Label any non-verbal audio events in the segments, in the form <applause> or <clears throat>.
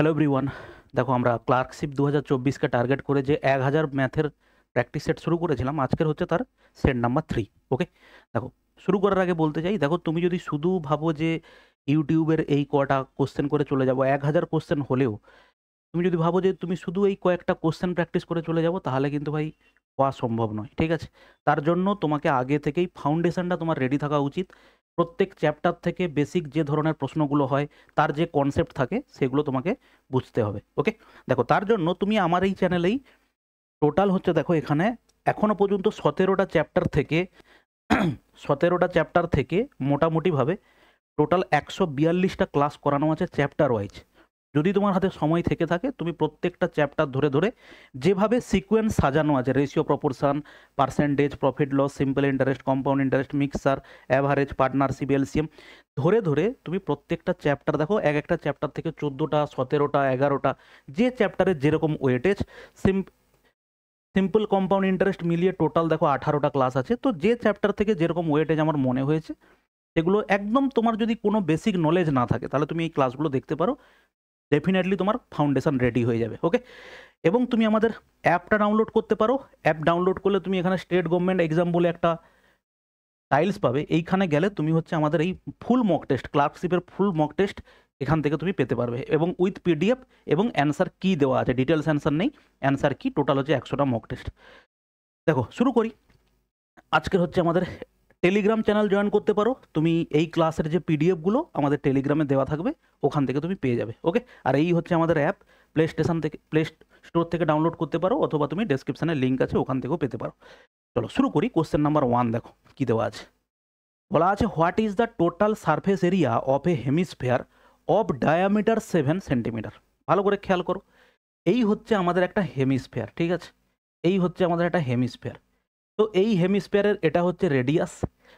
hello everyone দেখো আমরা clerkship দু হাজার চব্বিশকে টার্গেট করে যে এক হাজার ম্যাথের প্র্যাকটিস সেট শুরু করেছিলাম আজকের হচ্ছে তার সেট নাম্বার থ্রি ওকে দেখো শুরু করার আগে বলতে চাই দেখো তুমি যদি শুধু ভাবো যে ইউটিউবের এই কটা কোশ্চেন করে চলে যাবো এক হাজার কোশ্চেন হলেও তুমি যদি ভাবো যে তুমি শুধু এই কয়েকটা কোশ্চেন প্র্যাকটিস করে চলে যাবো তাহলে কিন্তু ভাই হওয়া সম্ভব নয় ঠিক আছে তার জন্য তোমাকে আগে থেকেই ফাউন্ডেশনটা তোমার রেডি থাকা উচিত প্রত্যেক চ্যাপ্টার থেকে বেসিক যে ধরনের প্রশ্নগুলো হয় তার যে কনসেপ্ট থাকে সেগুলো তোমাকে বুঝতে হবে ওকে দেখো তার জন্য তুমি আমার এই চ্যানেলেই টোটাল হচ্ছে দেখো এখানে এখনও পর্যন্ত সতেরোটা চ্যাপ্টার থেকে <clears throat> সতেরোটা চ্যাপ্টার থেকে মোটামুটিভাবে টোটাল একশো বিয়াল্লিশটা ক্লাস করানো আছে চ্যাপ্টার ওয়াইজ যদি তোমার হাতে সময় থেকে থাকে তুমি প্রত্যেকটা চ্যাপ্টার ধরে ধরে যেভাবে সিকোয়েন্স সাজানো আছে ratio proportion percentage profit loss simple interest compound interest mixture average partnership LCM ধরে ধরে তুমি প্রত্যেকটা চ্যাপ্টার দেখো এক একটা চ্যাপ্টার থেকে চোদ্দোটা সতেরোটা এগারোটা যে চ্যাপ্টারের যেরকম weightage sim simple compound interest মিলিয়ে টোটাল দেখো আঠারোটা ক্লাস আছে তো যে চ্যাপ্টার থেকে যেরকম ওয়েটেজ আমার মনে হয়েছে সেগুলো একদম তোমার যদি কোনো বেসিক নলেজ না থাকে তাহলে তুমি এই ক্লাসগুলো দেখতে পারো ডেফিনেটলি তোমার ফাউন্ডেশন রেডি হয়ে যাবে ওকে এবং তুমি আমাদের অ্যাপটা ডাউনলোড করতে পারো অ্যাপ ডাউনলোড করলে তুমি এখানে স্টেট গভর্নমেন্ট এক্সাম বলে একটা টাইলস পাবে এইখানে গেলে তুমি হচ্ছে আমাদের এই ফুল মক টেস্ট ক্লার্কশিপের ফুল মক টেস্ট এখান থেকে তুমি পেতে পারবে এবং উইথ পিডিএফ এবং অ্যান্সার কি দেওয়া আছে ডিটেলস অ্যান্সার নেই অ্যান্সার কি টোটাল হচ্ছে একশোটা মক টেস্ট দেখো শুরু করি আজকের হচ্ছে আমাদের টেলিগ্রাম চ্যানেল জয়েন করতে পারো তুমি এই ক্লাসের যে পিডিএফগুলো আমাদের টেলিগ্রামে দেওয়া থাকবে ওখান থেকে তুমি পেয়ে যাবে ওকে আর এই হচ্ছে আমাদের অ্যাপ প্লে স্টেশন থেকে প্লে স্টোর থেকে ডাউনলোড করতে পারো অথবা তুমি ডেসক্রিপশানের লিঙ্ক আছে ওখান থেকেও পেতে পারো চলো শুরু করি কোশ্চেন নাম্বার ওয়ান দেখো কী দেওয়া আছে বলা আছে what is the total surface area of a hemisphere of diameter seven centimetre ভালো করে খেয়াল করো এই হচ্ছে আমাদের একটা হেমিসফেয়ার ঠিক আছে এই হচ্ছে আমাদের একটা হেমিসফেয়ার তো এই হেমিস্পিয়ারের এটা হচ্ছে রেডিয়াস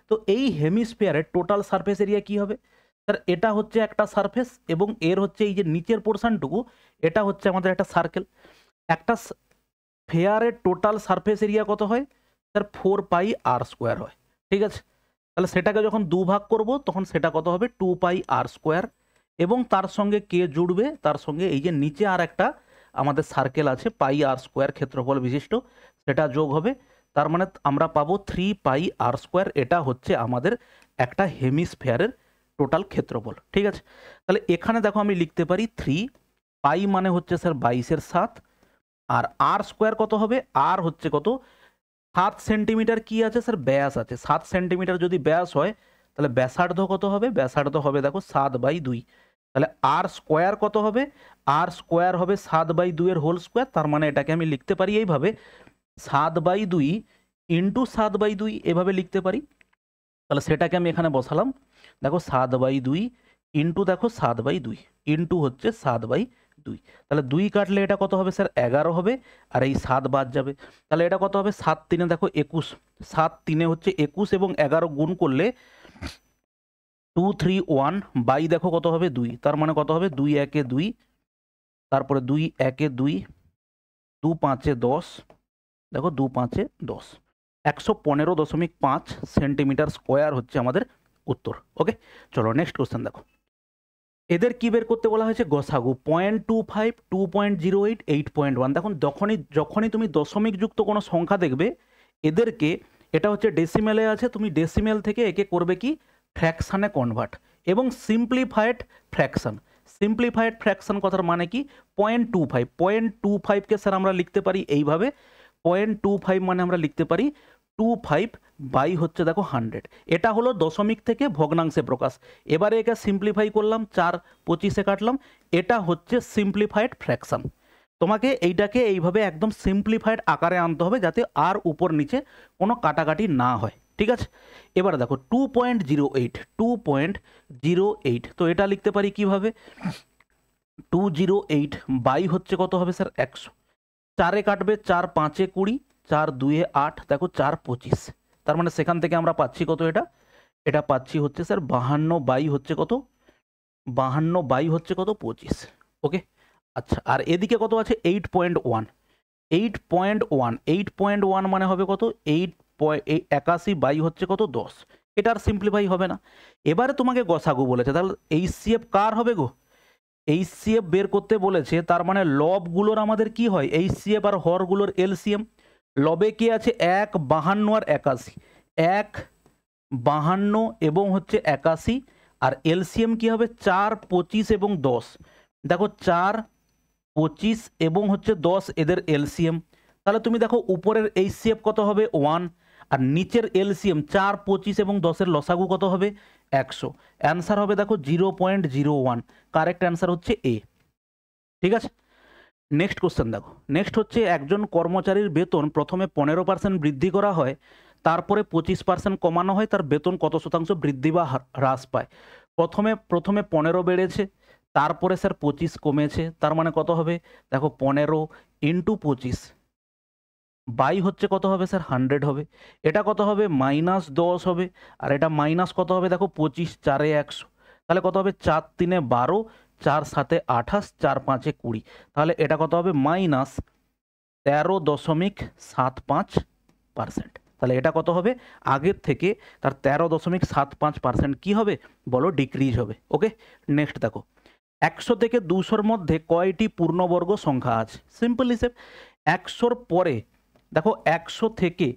তো এই হেমিস্পিয়ারের টোটাল সারফেস এরিয়া কি হবে স্যার এটা হচ্ছে একটা সারফেস এবং এর হচ্ছে এই যে নিচের পোর্শনটুকু এটা হচ্ছে আমাদের একটা সার্কেল একটা ফেয়ারের টোটাল সারফেস এরিয়া কত হয় sir four pi r square হয় ঠিক আছে তাহলে সেটাকে যখন দুভাগ ভাগ করব তখন সেটা কত হবে টু পাই আর স্কোয়ার এবং তার সঙ্গে কে জুড়বে তার সঙ্গে এই যে নিচে আর একটা আমাদের সার্কেল আছে পাই আর স্কোয়ার ক্ষেত্রফল বিশিষ্ট সেটা যোগ হবে তার মানে আমরা পাবো থ্রি পাই আর স্কোয়ার এটা হচ্ছে আমাদের একটা হেমিসফেয়ারের টোটাল ক্ষেত্রফল ঠিক আছে তাহলে এখানে দেখো আমি লিখতে পারি থ্রি পাই মানে হচ্ছে স্যার বাইশের সাত আর আর স্কোয়ার কত হবে আর হচ্ছে কত সাত সেন্টিমিটার কি আছে স্যার ব্যাস আছে সাত সেন্টিমিটার যদি ব্যাস হয় তাহলে ব্যাসার্ধ কত হবে ব্যাসার্ধ হবে দেখো সাত বাই দুই তাহলে আর স্কোয়ার কত হবে আর স্কোয়ার হবে সাত বাই দুইয়ের হোল স্কোয়ার তার মানে এটাকে আমি লিখতে পারি এইভাবে সাত বাই দুই ইন্টু সাত বাই দুই এভাবে লিখতে পারি তাহলে সেটাকে আমি এখানে বসালাম দেখো সাত বাই দুই ইন্টু দেখো সাত বাই দুই ইন্টু হচ্ছে সাত বাই দুই তাহলে দুই কাটলে এটা কত হবে স্যার এগারো হবে আর এই সাত বাদ যাবে তাহলে এটা কত হবে সাত তিনে দেখো একুশ সাত তিনে হচ্ছে একুশ এবং এগারো গুণ করলে টু থ্রি ওয়ান বাই দেখো কত হবে দুই তার মানে কত হবে দুই একে দুই তারপরে দুই একে দুই দু পাঁচে দশ দেখো দু পাঁচে দশ একশো পনেরো দশমিক পাঁচ সেন্টিমিটার স্কোয়ার হচ্ছে আমাদের উত্তর ওকে চলো নেক্সট কোশ্চেন দেখো এদের কী বের করতে বলা হয়েছে গসাগু point two five two point zero eight eight point one দেখুন যখনই যখনই তুমি দশমিক যুক্ত কোনো সংখ্যা দেখবে এদেরকে এটা হচ্ছে ডেসিমেলে আছে তুমি ডেসিমেল থেকে একে করবে কি ফ্র্যাকশানে কনভার্ট এবং সিম্পলিফাইড ফ্র্যাকশান সিম্পলিফাইড ফ্র্যাকশান কথার মানে কি point two five point two ফাইভকে স্যার আমরা লিখতে পারি এইভাবে পয়েন্ট টু ফাইভ মানে আমরা লিখতে পারি টু ফাইভ বাই হচ্ছে দেখো হান্ড্রেড এটা হলো দশমিক থেকে ভগ্নাংশে প্রকাশ এবারে একে সিম্পলিফাই করলাম চার পঁচিশে কাটলাম এটা হচ্ছে সিম্পলিফাইড ফ্র্যাকশান তোমাকে এইটাকে এইভাবে একদম সিম্পলিফাইড আকারে আনতে হবে যাতে আর উপর নিচে কোনো কাটাকাটি না হয় ঠিক আছে এবার দেখো two point zero eight two point zero eight তো এটা লিখতে পারি কিভাবে টু জিরো এইট বাই হচ্ছে কত হবে স্যার একশো চারে কাটবে চার পাঁচে কুড়ি চার দুয়ে আট দেখো চার পঁচিশ তার মানে সেখান থেকে আমরা পাচ্ছি কত এটা এটা পাচ্ছি হচ্ছে স্যার বাহান্ন বাই হচ্ছে কত বাহান্ন বাই হচ্ছে কত পঁচিশ ওকে আচ্ছা আর এদিকে কত আছে eight point one eight point one eight point one মানে হবে কত এইট একাশি বাই হচ্ছে কত দশ এটা আর সিম্পলিফাই হবে না এবারে তোমাকে গসাগু বলেছে তাহলে এইচ সি এফ কার হবে গো এইচসিএফ বের করতে বলেছে তার মানে লবগুলোর আমাদের কি হয় এইচসিএফ আর হরগুলোর এলসিএম লবে কি আছে এক বাহান্ন আর একাশি এক বাহান্ন এবং হচ্ছে একাশি আর এলসিএম কি হবে চার পঁচিশ এবং দশ দেখো চার পঁচিশ এবং হচ্ছে দশ এদের এলসিএম তাহলে তুমি দেখো উপরের এইচসিএফ কত হবে ওয়ান আর নিচের এলসিএম চার পঁচিশ এবং দশের লসাগু কত হবে একশো অ্যান্সার হবে দেখো zero point zero one correct answer হচ্ছে এ ঠিক আছে নেক্সট কোশ্চেন দেখো নেক্সট হচ্ছে একজন কর্মচারীর বেতন প্রথমে পনেরো পার্সেন্ট বৃদ্ধি করা হয় তারপরে পঁচিশ পার্সেন্ট কমানো হয় তার বেতন কত শতাংশ বৃদ্ধি বা হ্রাস পায় প্রথমে প্রথমে পনেরো বেড়েছে তারপরে স্যার পঁচিশ কমেছে তার মানে কত হবে দেখো পনেরো ইন্টু পঁচিশ বাই হচ্ছে কত হবে স্যার হান্ড্রেড হবে এটা কত হবে মাইনাস দশ হবে আর এটা মাইনাস কত হবে দেখো পঁচিশ চারে একশো তাহলে কত হবে চার তিনে বারো চার সাতে আঠাশ চার পাঁচে কুড়ি তাহলে এটা কত হবে মাইনাস তেরো দশমিক সাত পাঁচ পারসেন্ট তাহলে এটা কত হবে আগের থেকে তার তেরো দশমিক সাত পাঁচ পার্সেন্ট কী হবে বলো ডিক্রিজ হবে ওকে নেক্সট দেখো একশো থেকে দুশোর মধ্যে কয়টি পূর্ণবর্গ সংখ্যা আছে সিম্পল হিসেব একশোর পরে দেখো একশো থেকে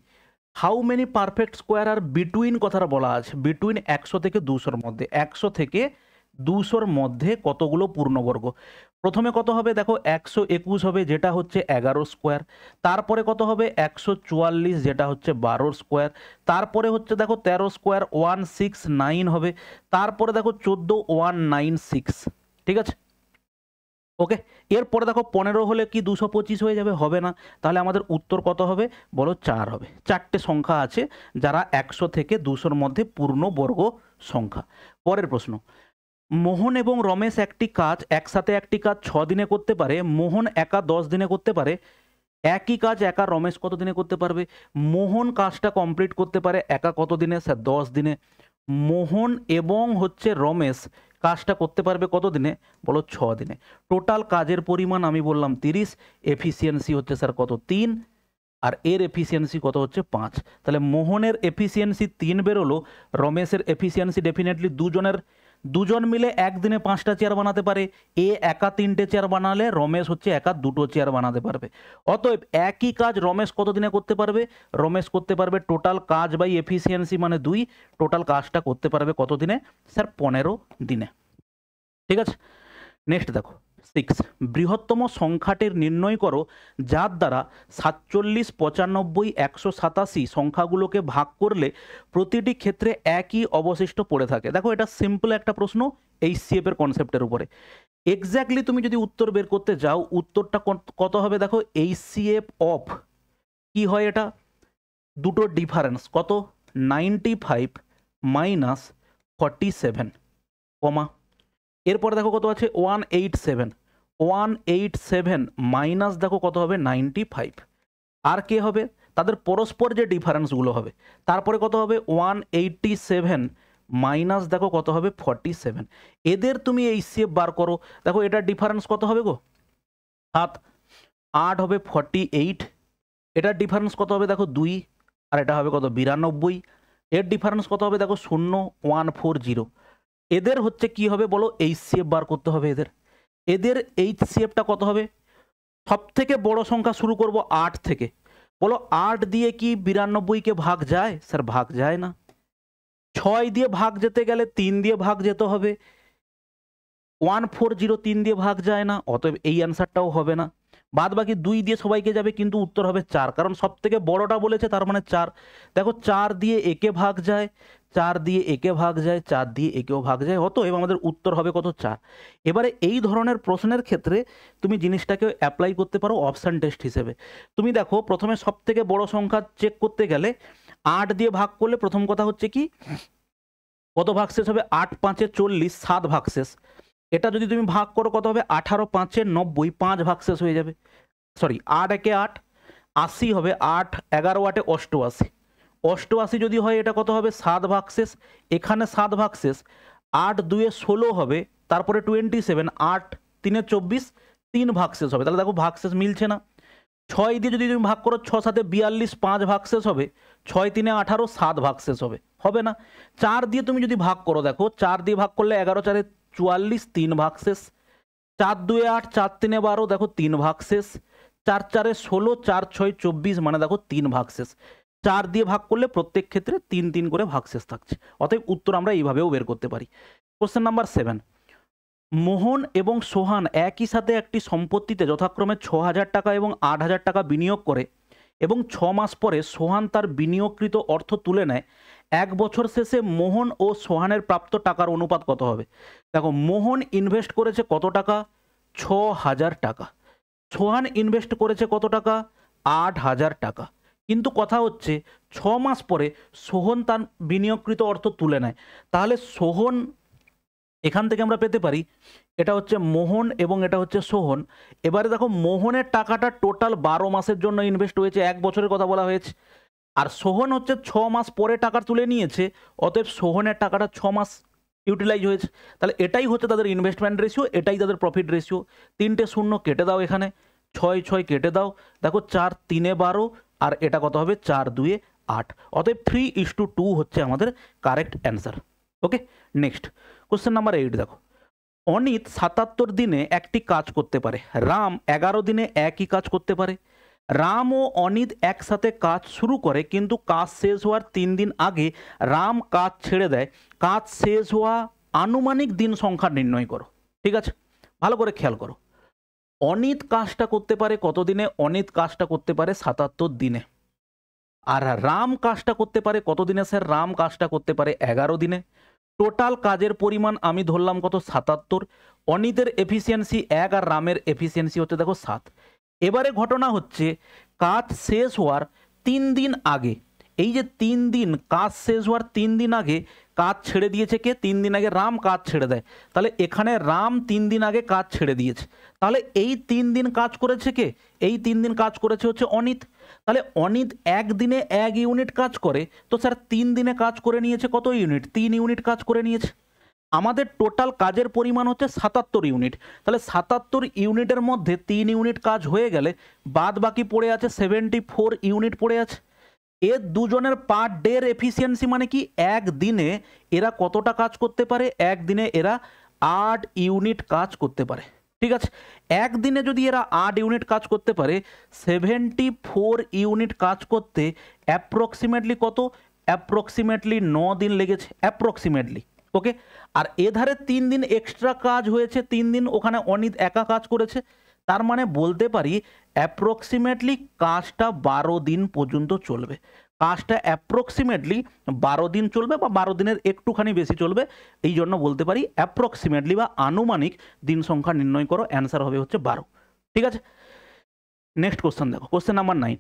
how many perfect square are between কথাটা বলা আছে বিটুইন একশো থেকে দুশোর মধ্যে একশো থেকে দুশোর মধ্যে কতগুলো পূর্ণবর্গ প্রথমে কত হবে দেখো একশো একুশ হবে যেটা হচ্ছে এগারো স্কোয়ার তারপরে কত হবে একশো চুয়াল্লিশ যেটা হচ্ছে বারো স্কোয়ার তারপরে হচ্ছে দেখো তেরো স্কোয়ার ওয়ান সিক্স নাইন হবে তারপরে দেখো চোদ্দো ওয়ান নাইন সিক্স ঠিক আছে ওকে এরপরে দেখো পনেরো হলে কি দুশো পঁচিশ হয়ে যাবে হবে না তাহলে আমাদের উত্তর কত হবে বলো চার হবে চারটে সংখ্যা আছে যারা একশো থেকে দুশোর মধ্যে পূর্ণ বর্গ সংখ্যা পরের প্রশ্ন মোহন এবং রমেশ একটি কাজ একসাথে একটি কাজ ছ দিনে করতে পারে মোহন একা দশ দিনে করতে পারে একই কাজ একা রমেশ কত দিনে করতে পারবে মোহন কাজটা কমপ্লিট করতে পারে একা কত দিনে স্যার দশ দিনে মোহন এবং হচ্ছে রমেশ কাজটা করতে পারবে কত দিনে বলো ছ দিনে টোটাল কাজের পরিমাণ আমি বললাম তিরিশ এফিসিয়েন্সি হচ্ছে স্যার কত তিন আর এর এফিসিয়েন্সি কত হচ্ছে পাঁচ তাহলে মোহনের এফিসিয়েন্সি তিন বেরোলো রমেশের এফিসিয়েন্সি ডেফিনেটলি দুজনের দুজন মিলে একদিনে পাঁচটা চেয়ার বানাতে পারে এ একা তিনটে চেয়ার বানালে রমেশ হচ্ছে একা দুটো চেয়ার বানাতে পারবে অতএব একই কাজ রমেশ কতদিনে করতে পারবে রমেশ করতে পারবে টোটাল কাজ বাই এফিসিয়েন্সি মানে দুই টোটাল কাজটা করতে পারবে কতদিনে স্যার পনেরো দিনে ঠিক আছে নেক্সট দেখো সিক্স বৃহত্তম সংখ্যাটির নির্ণয় করো যার দ্বারা সাতচল্লিশ পঁচানব্বই একশো সাতাশি সংখ্যাগুলোকে ভাগ করলে প্রতিটি ক্ষেত্রে একই অবশিষ্ট পড়ে থাকে দেখো এটা সিম্পল একটা প্রশ্ন এই সিএফের কনসেপ্টের উপরে এক্স্যাক্টলি তুমি যদি উত্তর বের করতে যাও উত্তরটা কত হবে দেখো এই সিএফ অফ কি হয় এটা দুটো ডিফারেন্স কত ninety five minus forty seven কমা এরপরে দেখো কত আছে one eight seven one eight seven minus দেখো কত হবে নাইনটি ফাইভ আর কে হবে তাদের পরস্পর যে ডিফারেন্সগুলো হবে তারপরে কত হবে ওয়ান এইটটি সেভেন মাইনাস দেখো কত হবে ফর্টি সেভেন এদের তুমি এই সিএফ বার করো দেখো এটার ডিফারেন্স কত হবে গো সাত আট হবে ফর্টি এইট এটার ডিফারেন্স কত হবে দেখো দুই আর এটা হবে কত বিরানব্বই এর ডিফারেন্স কত হবে দেখো শূন্য ওয়ান ফোর জিরো এদের হচ্ছে কি হবে বলো এই সিএফ বার করতে হবে এদের এদের এইচ সিএফটা কত হবে সব থেকে বড় সংখ্যা শুরু করব আট থেকে বলো আট দিয়ে কি বিরানব্বইকে ভাগ যায় স্যার ভাগ যায় না ছয় দিয়ে ভাগ যেতে গেলে তিন দিয়ে ভাগ যেতে হবে ওয়ান ফোর জিরো তিন দিয়ে ভাগ যায় না অতএব এই অ্যান্সারটাও হবে না বাদ বাকি দুই দিয়ে সবাইকে যাবে কিন্তু উত্তর হবে চার কারণ সব থেকে বড়টা বলেছে তার মানে চার দেখো চার দিয়ে একে ভাগ যায় চার দিয়ে একে ভাগ যায় চার দিয়ে একেও ভাগ যায় এবং আমাদের উত্তর হবে কত চার এবারে এই ধরনের প্রশ্নের ক্ষেত্রে তুমি জিনিসটাকে অ্যাপ্লাই করতে পারো অপশান টেস্ট হিসেবে তুমি দেখো প্রথমে সব থেকে বড় সংখ্যা চেক করতে গেলে আট দিয়ে ভাগ করলে প্রথম কথা হচ্ছে কি কত ভাগ শেষ হবে আট পাঁচে চল্লিশ সাত ভাগ শেষ এটা যদি তুমি ভাগ করো কত হবে আঠারো পাঁচে নব্বই পাঁচ ভাগ শেষ হয়ে যাবে সরি আট একে আট আশি হবে আট এগারো আটে অষ্টআশি অষ্টআশি যদি হয় এটা কত হবে সাত ভাগ শেষ এখানে সাত ভাগ শেষ আট দুয়ে ষোলো হবে তারপরে টোয়েন্টি সেভেন আট তিনে চব্বিশ তিন ভাগ শেষ হবে তাহলে দেখো ভাগ শেষ মিলছে না ছয় দিয়ে যদি তুমি ভাগ করো ছ সাথে বিয়াল্লিশ পাঁচ ভাগ শেষ হবে ছয় তিনে আঠারো সাত ভাগ শেষ হবে হবে না চার দিয়ে তুমি যদি ভাগ করো দেখো চার দিয়ে ভাগ করলে এগারো চারে চুয়াল্লিশ তিন ভাগ শেষ চার দুয়ে আট চার তিনে বারো দেখো তিন ভাগ শেষ চার চারে ষোলো চার ছয় চব্বিশ মানে দেখো তিন ভাগ শেষ চার দিয়ে ভাগ করলে প্রত্যেক ক্ষেত্রে তিন তিন করে ভাগ শেষ থাকছে অতএব উত্তর আমরা এইভাবেও বের করতে পারি কোশ্চেন নাম্বার সেভেন মোহন এবং সোহান একই সাথে একটি সম্পত্তিতে যথাক্রমে ছ হাজার টাকা এবং আট হাজার টাকা বিনিয়োগ করে এবং ছ মাস পরে সোহান তার বিনিয়োগকৃত অর্থ তুলে নেয় এক বছর শেষে মোহন ও সোহানের প্রাপ্ত টাকার অনুপাত কত হবে দেখো মোহন ইনভেস্ট করেছে কত টাকা ছ হাজার টাকা সোহান ইনভেস্ট করেছে কত টাকা আট হাজার টাকা কিন্তু কথা হচ্ছে ছ মাস পরে সোহন তার বিনিয়োগকৃত অর্থ তুলে নেয় তাহলে সোহন এখান থেকে আমরা পেতে পারি এটা হচ্ছে মোহন এবং এটা হচ্ছে সোহন এবারে দেখো মোহনের টাকাটা টোটাল বারো মাসের জন্য ইনভেস্ট হয়েছে এক বছরের কথা বলা হয়েছে আর সোহন হচ্ছে ছ মাস পরে টাকা তুলে নিয়েছে অতএব সোহনের টাকাটা ছ মাস ইউটিলাইজ হয়েছে তাহলে এটাই হচ্ছে তাদের ইনভেস্টমেন্ট রেশিও এটাই তাদের প্রফিট রেশিও তিনটে শূন্য কেটে দাও এখানে ছয় ছয় কেটে দাও দেখো চার তিনে বারো আর এটা কত হবে চার দুয়ে আট অতএব থ্রি ইস টু টু হচ্ছে আমাদের correct answer okay next question number eight দেখো অনিত সাতাত্তর দিনে একটি কাজ করতে পারে রাম এগারো দিনে একই কাজ করতে পারে রাম ও অনিত একসাথে কাজ শুরু করে কিন্তু কাজ শেষ হওয়ার তিন দিন আগে রাম কাজ ছেড়ে দেয় কাজ শেষ হওয়া আনুমানিক দিন সংখ্যা নির্ণয় করো ঠিক আছে ভালো করে খেয়াল করো অনিত কাজটা করতে পারে কতদিনে অনিত কাজটা করতে পারে সাতাত্তর দিনে আর রাম কাজটা করতে পারে কতদিনে স্যার রাম কাজটা করতে পারে এগারো দিনে টোটাল কাজের পরিমাণ আমি ধরলাম কত সাতাত্তর অনিতের এফিসিয়েন্সি এক আর রামের এফিসিয়েন্সি হচ্ছে দেখো সাত এবারে ঘটনা হচ্ছে কাজ শেষ হওয়ার তিন দিন আগে এই যে তিন দিন কাজ শেষ হওয়ার তিন দিন আগে কাজ ছেড়ে দিয়েছে কে তিন দিন আগে রাম কাজ ছেড়ে দেয় তাহলে এখানে রাম তিন দিন আগে কাজ ছেড়ে দিয়েছে তাহলে এই তিন দিন কাজ করেছে কে এই তিন দিন কাজ করেছে হচ্ছে অনিত তাহলে অনিত একদিনে এক ইউনিট কাজ করে তো স্যার তিন দিনে কাজ করে নিয়েছে কত ইউনিট তিন ইউনিট কাজ করে নিয়েছে আমাদের টোটাল কাজের পরিমাণ হচ্ছে সাতাত্তর ইউনিট তাহলে সাতাত্তর ইউনিটের মধ্যে তিন ইউনিট কাজ হয়ে গেলে বাদ বাকি পড়ে আছে সেভেন্টি ফোর ইউনিট পড়ে আছে এর দুজনের পার ডের এফিসিয়েন্সি মানে কি একদিনে এরা কতটা কাজ করতে পারে একদিনে এরা আট ইউনিট কাজ করতে পারে ঠিক আছে একদিনে যদি এরা আট ইউনিট কাজ করতে পারে সেভেন্টি ফোর ইউনিট কাজ করতে অ্যাপ্রক্সিমেটলি কত অ্যাপ্রক্সিমেটলি ন দিন লেগেছে অ্যাপ্রক্সিমেটলি ওকে আর এধারে তিন দিন এক্সট্রা কাজ হয়েছে তিন দিন ওখানে অনিত একা কাজ করেছে তার মানে বলতে পারি অ্যাপ্রক্সিমেটলি কাজটা বারো দিন পর্যন্ত চলবে কাজটা অ্যাপ্রক্সিমেটলি বারো দিন চলবে বা বারো দিনের একটুখানি বেশি চলবে এই জন্য বলতে পারি অ্যাপ্রক্সিমেটলি বা আনুমানিক দিন সংখ্যা নির্ণয় করো অ্যান্সার হবে হচ্ছে বারো ঠিক আছে নেক্সট কোশ্চেন দেখো কোশ্চেন নাম্বার নাইন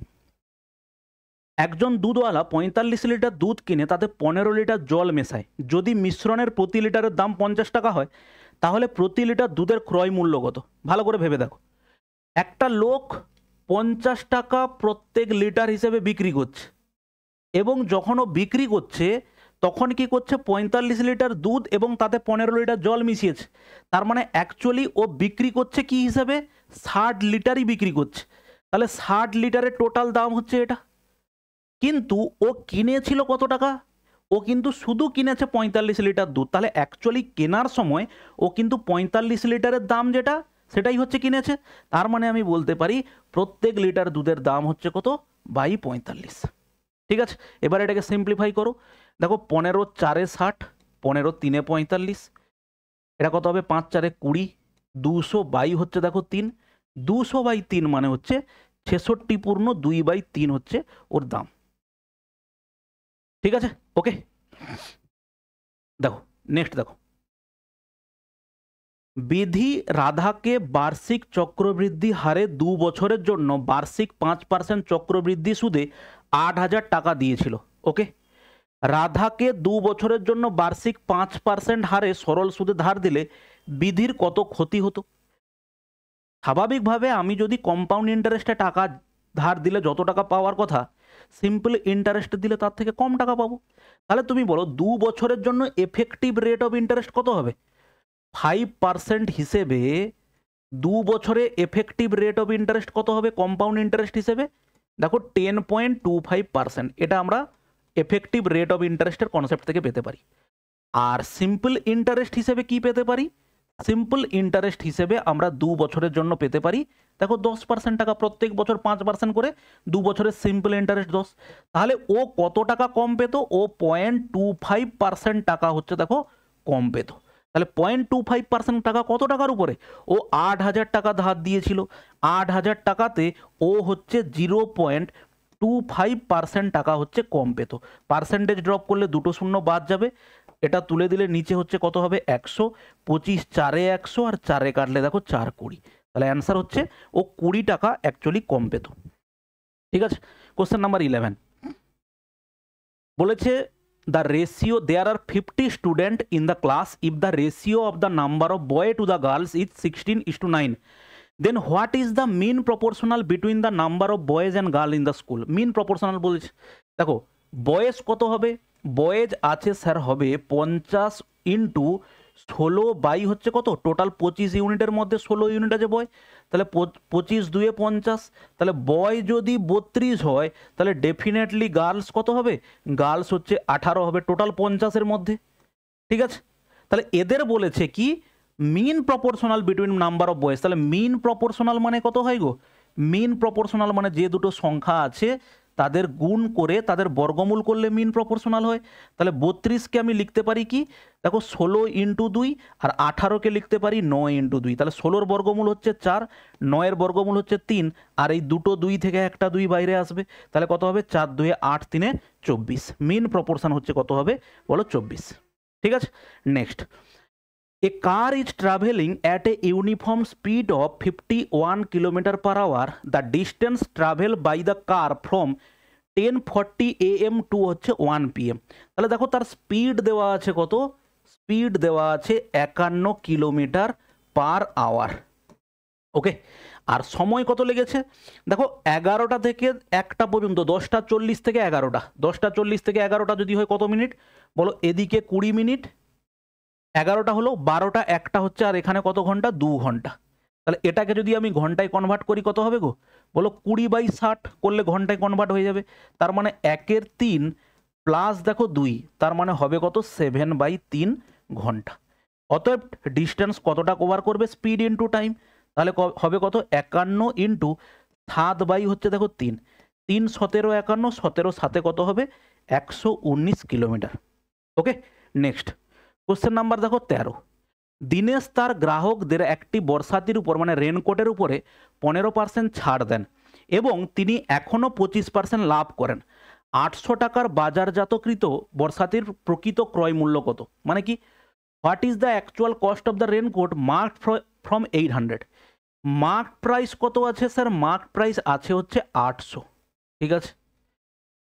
একজন দুধওয়ালা পঁয়তাল্লিশ লিটার দুধ কিনে তাতে পনেরো লিটার জল মেশায় যদি মিশ্রণের প্রতি লিটারের দাম পঞ্চাশ টাকা হয় তাহলে প্রতি লিটার দুধের ক্রয় মূল্য কত ভালো করে ভেবে দেখো একটা লোক পঞ্চাশ টাকা প্রত্যেক লিটার হিসেবে বিক্রি করছে এবং যখন ও বিক্রি করছে তখন কি করছে পঁয়তাল্লিশ লিটার দুধ এবং তাতে পনেরো লিটার জল মিশিয়েছে তার মানে অ্যাকচুয়ালি ও বিক্রি করছে কি হিসেবে ষাট লিটারই বিক্রি করছে তাহলে ষাট লিটারের টোটাল দাম হচ্ছে এটা কিন্তু ও কিনেছিল কত টাকা ও কিন্তু শুধু কিনেছে পঁয়তাল্লিশ লিটার দুধ তাহলে অ্যাকচুয়ালি কেনার সময় ও কিন্তু পঁয়তাল্লিশ লিটারের দাম যেটা সেটাই হচ্ছে কিনেছে তার মানে আমি বলতে পারি প্রত্যেক লিটার দুধের দাম হচ্ছে কত বাই পঁয়তাল্লিশ ঠিক আছে এবার এটাকে সিম্পলিফাই করো দেখো পনেরো চারে ষাট পনেরো তিনে পঁয়তাল্লিশ এটা কত হবে পাঁচ চারে কুড়ি দুশো বাই হচ্ছে দেখো তিন দুশো বাই তিন মানে হচ্ছে ছেষট্টি পূর্ণ দুই বাই তিন হচ্ছে ওর দাম ঠিক আছে ওকে দেখো নেক্সট দেখো বিধি রাধাকে বার্ষিক চক্রবৃদ্ধি হারে দু বছরের জন্য বার্ষিক পাঁচ পার্সেন্ট চক্রবৃদ্ধি সুদে আট হাজার টাকা দিয়েছিল ওকে রাধাকে দু বছরের জন্য বার্ষিক পাঁচ পার্সেন্ট হারে সরল সুদে ধার দিলে বিধির কত ক্ষতি হতো স্বাভাবিকভাবে আমি যদি কম্পাউন্ড ইন্টারেস্টে টাকা ধার দিলে যত টাকা পাওয়ার কথা সিম্পল ইন্টারেস্ট দিলে তার থেকে কম টাকা পাবো তাহলে তুমি বলো দু বছরের জন্য এফেক্টিভ রেট অফ ইন্টারেস্ট কত হবে ফাইভ পার্সেন্ট হিসেবে দু বছরে এফেক্টিভ রেট অফ ইন্টারেস্ট কত হবে কম্পাউন্ড ইন্টারেস্ট হিসেবে দেখো ten point two five percent এটা আমরা এফেক্টিভ রেট অফ ইন্টারেস্টের কনসেপ্ট থেকে পেতে পারি আর সিম্পল ইন্টারেস্ট হিসেবে কি পেতে পারি সিম্পল ইন্টারেস্ট হিসেবে আমরা দু বছরের জন্য পেতে পারি দেখো দশ পার্সেন্ট টাকা প্রত্যেক বছর পাঁচ পার্সেন্ট করে দু বছরের সিম্পল ইন্টারেস্ট দশ তাহলে ও কত টাকা কম পেত ও পয়েন্ট টু ফাইভ পার্সেন্ট টাকা হচ্ছে দেখো কম পেতো তাহলে পয়েন্ট টু ফাইভ পার্সেন্ট টাকা কত টাকার উপরে ও আট হাজার টাকা ধার দিয়েছিল আট হাজার টাকাতে ও হচ্ছে zero point two five percent টাকা হচ্ছে কম পেত পার্সেন্টেজ ড্রপ করলে দুটো শূন্য বাদ যাবে এটা তুলে দিলে নিচে হচ্ছে কত হবে একশো পঁচিশ চারে একশো আর চারে কাটলে দেখো চার কুড়ি তাহলে অ্যান্সার হচ্ছে ও কুড়ি টাকা অ্যাকচুয়ালি কম পেত ঠিক আছে কোশ্চেন নাম্বার ইলেভেন বলেছে the ratio there are 50 student in the class if the ratio of the number of boy to the girls is 16 is to 9 then what is the mean proportional between the number of boys and girls in the school mean proportional বলছে দেখো boys কত হবে boys আছে sir হবে পঞ্চাশ into ষোলো by হচ্ছে কত টোটাল পঁচিশ ইউনিটের মধ্যে ষোলো ইউনিট আছে বয় তাহলে পঁচিশ দুয়ে পঞ্চাশ তাহলে বয় যদি বত্রিশ হয় তাহলে ডেফিনেটলি গার্লস কত হবে গার্লস হচ্ছে আঠারো হবে টোটাল পঞ্চাশের মধ্যে ঠিক আছে তাহলে এদের বলেছে কি mean proportional between number of boys তাহলে মিন প্রপোর্শনাল মানে কত হয় গো মিন প্রপোর্শনাল মানে যে দুটো সংখ্যা আছে তাদের গুণ করে তাদের বর্গমূল করলে মিন প্রপোর্শনাল হয় তাহলে বত্রিশকে আমি লিখতে পারি কি দেখো ষোলো ইন্টু দুই আর আঠারোকে লিখতে পারি নয় ইন্টু দুই তাহলে ষোলোর বর্গমূল হচ্ছে চার নয়ের বর্গমূল হচ্ছে তিন আর এই দুটো দুই থেকে একটা দুই বাইরে আসবে তাহলে কত হবে চার দুয়ে আট তিনে চব্বিশ মিন প্রপোর্শন হচ্ছে কত হবে বলো চব্বিশ ঠিক আছে next a car is travelling at a uniform speed of fifty one kilometre per hour the distance travel by the car from ten forty A M to হচ্ছে ওয়ান পি এম তাহলে দেখো তার স্পিড দেওয়া আছে কত speed দেওয়া আছে একান্ন কিলোমিটার পার আওয়ার ওকে আর সময় কত লেগেছে দেখো এগারোটা থেকে একটা পর্যন্ত দশটা চল্লিশ থেকে এগারোটা দশটা চল্লিশ থেকে এগারোটা যদি হয় কত মিনিট বলো এদিকে কুড়ি মিনিট এগারোটা হলো বারোটা একটা হচ্ছে আর এখানে কত ঘন্টা দু ঘন্টা তাহলে এটাকে যদি আমি ঘন্টায় কনভার্ট করি কত হবে গো বলো কুড়ি বাই ষাট করলে ঘন্টায় কনভার্ট হয়ে যাবে তার মানে একের তিন প্লাস দেখো দুই তার মানে হবে কত সেভেন বাই তিন ঘন্টা অতএব ডিস্টেন্স কতটা কভার করবে স্পিড ইন্টু টাইম তাহলে হবে কত একান্ন ইন্টু সাত বাই হচ্ছে দেখো তিন তিন সতেরো একান্ন সতেরো সাথে কত হবে একশো উনিশ kilometre okay next question number দেখো তেরো দীনেশ তার গ্রাহকদের একটি বর্ষাতির উপর মানে রেনকোটের উপরে পনেরো পার্সেন্ট ছাড় দেন এবং তিনি এখনও পঁচিশ পার্সেন্ট লাভ করেন আটশো টাকার বাজারজাতকৃত বর্ষাতির প্রকৃত ক্রয় মূল্য কত মানে কি what is the actual cost of the raincoat mark from eight hundred mark price কত আছে স্যার মার্ক প্রাইস আছে হচ্ছে আটশো ঠিক আছে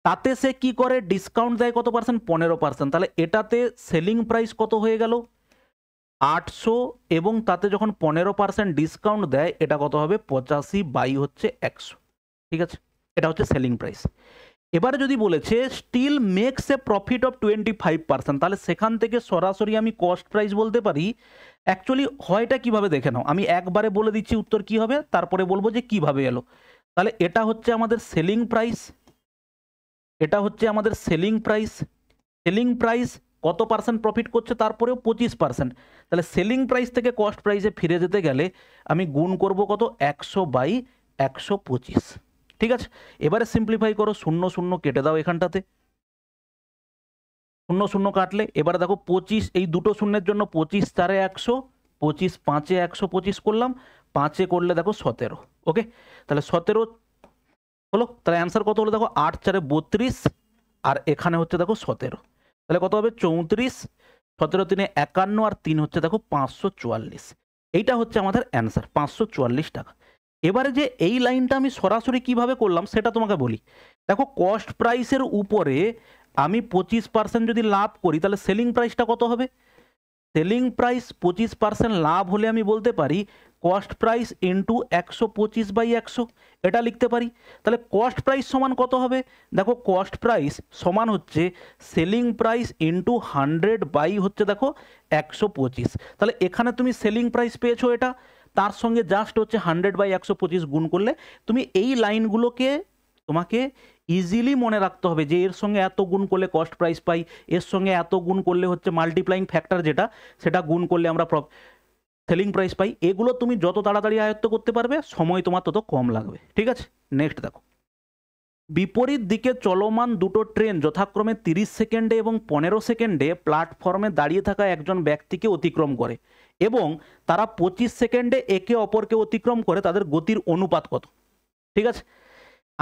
তাতে সে কি করে ডিসকাউন্ট দেয় কত পার্সেন্ট পনেরো পার্সেন্ট তাহলে এটাতে সেলিং প্রাইস কত হয়ে গেল আটশো এবং তাতে যখন পনেরো পার্সেন্ট ডিসকাউন্ট দেয় এটা কত হবে পঁচাশি বাই হচ্ছে একশো ঠিক আছে এটা হচ্ছে সেলিং প্রাইস এবারে যদি বলেছে still makes a profit of twenty five percent তাহলে সেখান থেকে সরাসরি আমি কস্ট প্রাইস বলতে পারি অ্যাকচুয়ালি হয়টা কিভাবে দেখে নাও আমি একবারে বলে দিচ্ছি উত্তর কি হবে তারপরে বলবো যে কিভাবে এলো তাহলে এটা হচ্ছে আমাদের সেলিং প্রাইস এটা হচ্ছে আমাদের সেলিং প্রাইস সেলিং প্রাইস কত পার্সেন্ট প্রফিট করছে তারপরেও পঁচিশ পার্সেন্ট তাহলে সেলিং প্রাইস থেকে কস্ট প্রাইসে ফিরে যেতে গেলে আমি গুণ করব কত একশো বাই একশো পঁচিশ ঠিক আছে এবারে সিম্পলিফাই করো শূন্য শূন্য কেটে দাও এখানটাতে শূন্য শূন্য কাটলে এবারে দেখো পঁচিশ এই দুটো শূন্যের জন্য পঁচিশ চারে একশো পঁচিশ পাঁচে একশো পঁচিশ করলাম পাঁচে করলে দেখো সতেরো ওকে তাহলে সতেরো হলো তাহলে অ্যান্সার কত হলো দেখো আট চারে বত্রিশ আর এখানে হচ্ছে দেখো সতেরো তাহলে কত হবে চৌত্রিশ সতেরো তিনে একান্ন আর তিন হচ্ছে দেখো পাঁচশো চুয়াল্লিশ এইটা হচ্ছে আমাদের অ্যান্সার পাঁচশো চুয়াল্লিশ টাকা এবারে যে এই লাইনটা আমি সরাসরি কিভাবে করলাম সেটা তোমাকে বলি দেখো কস্ট প্রাইসের উপরে আমি পঁচিশ পার্সেন্ট যদি লাভ করি তাহলে সেলিং প্রাইসটা কত হবে সেলিং প্রাইস পঁচিশ পার্সেন্ট লাভ হলে আমি বলতে পারি কস্ট প্রাইস ইন্টু একশো পঁচিশ বাই একশো এটা লিখতে পারি তাহলে কস্ট প্রাইস সমান কত হবে দেখো কস্ট প্রাইস সমান হচ্ছে selling price into hundred by হচ্ছে দেখো একশো পঁচিশ তাহলে এখানে তুমি সেলিং প্রাইস পেয়েছো এটা তার সঙ্গে জাস্ট হচ্ছে হান্ড্রেড বাই একশো পঁচিশ গুণ করলে তুমি এই লাইনগুলোকে তোমাকে ইজিলি মনে রাখতে হবে যে এর সঙ্গে এত গুণ করলে কস্ট প্রাইস পাই এর সঙ্গে এত গুণ করলে হচ্ছে মাল্টিপ্লাইং ফ্যাক্টর যেটা সেটা গুণ করলে আমরা সেলিং প্রাইস পাই এগুলো তুমি যত তাড়াতাড়ি আয়ত্ত করতে পারবে সময় তোমার তত কম লাগবে ঠিক আছে নেক্সট দেখো বিপরীত দিকে চলমান দুটো ট্রেন যথাক্রমে তিরিশ সেকেন্ডে এবং পনেরো সেকেন্ডে প্ল্যাটফর্মে দাঁড়িয়ে থাকা একজন ব্যক্তিকে অতিক্রম করে এবং তারা পঁচিশ সেকেন্ডে একে অপরকে অতিক্রম করে তাদের গতির অনুপাত কত ঠিক আছে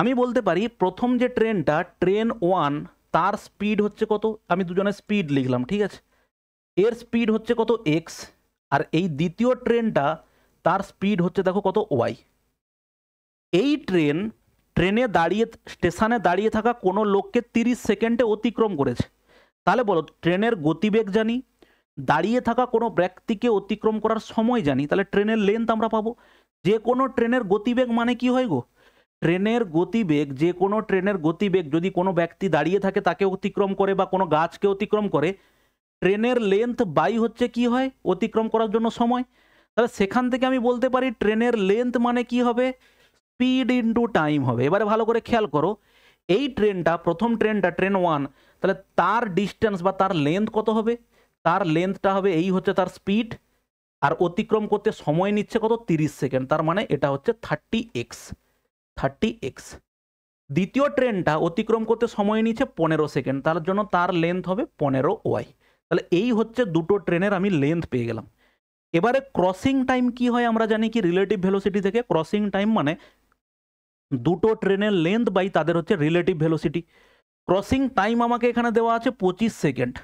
আমি বলতে পারি প্রথম যে ট্রেনটা ট্রেন ওয়ান তার স্পিড হচ্ছে কত আমি দুজনের স্পিড লিখলাম ঠিক আছে এর স্পিড হচ্ছে কত এক্স আর এই দ্বিতীয় ট্রেনটা তার স্পিড হচ্ছে দেখো কত ওয়াই এই ট্রেন ট্রেনে দাঁড়িয়ে স্টেশনে দাঁড়িয়ে থাকা কোনো লোককে তিরিশ সেকেন্ডে অতিক্রম করেছে তাহলে বলো ট্রেনের গতিবেগ জানি দাঁড়িয়ে থাকা কোনো ব্যক্তিকে অতিক্রম করার সময় জানি তাহলে ট্রেনের লেন্থ আমরা পাবো যে কোনো ট্রেনের গতিবেগ মানে কি হয় গো ট্রেনের গতিবেগ যে কোনো ট্রেনের গতিবেগ যদি কোনো ব্যক্তি দাঁড়িয়ে থাকে তাকে অতিক্রম করে বা কোনো গাছকে অতিক্রম করে ট্রেনের লেন্থ বাই হচ্ছে কি হয় অতিক্রম করার জন্য সময় তাহলে সেখান থেকে আমি বলতে পারি ট্রেনের লেন্থ মানে কি হবে স্পিড ইনটু টাইম হবে এবারে ভালো করে খেয়াল করো এই ট্রেনটা প্রথম ট্রেনটা ট্রেন ওয়ান তাহলে তার ডিস্টেন্স বা তার লেন্থ কত হবে তার লেন্থটা হবে এই হচ্ছে তার স্পিড আর অতিক্রম করতে সময় নিচ্ছে কত তিরিশ সেকেন্ড তার মানে এটা হচ্ছে থার্টি এক্স থার্টি এক্স দ্বিতীয় ট্রেনটা অতিক্রম করতে সময় নিচ্ছে পনেরো সেকেন্ড তার জন্য তার লেন্থ হবে পনেরো ওয়াই তাহলে এই হচ্ছে দুটো ট্রেনের আমি লেন্থ পেয়ে গেলাম এবারে ক্রসিং টাইম কি হয় আমরা জানি কি রিলেটিভ ভেলোসিটি থেকে ক্রসিং টাইম মানে দুটো ট্রেনের লেন্থ বাই তাদের হচ্ছে রিলেটিভ ভেলোসিটি ক্রসিং টাইম আমাকে এখানে দেওয়া আছে পঁচিশ সেকেন্ড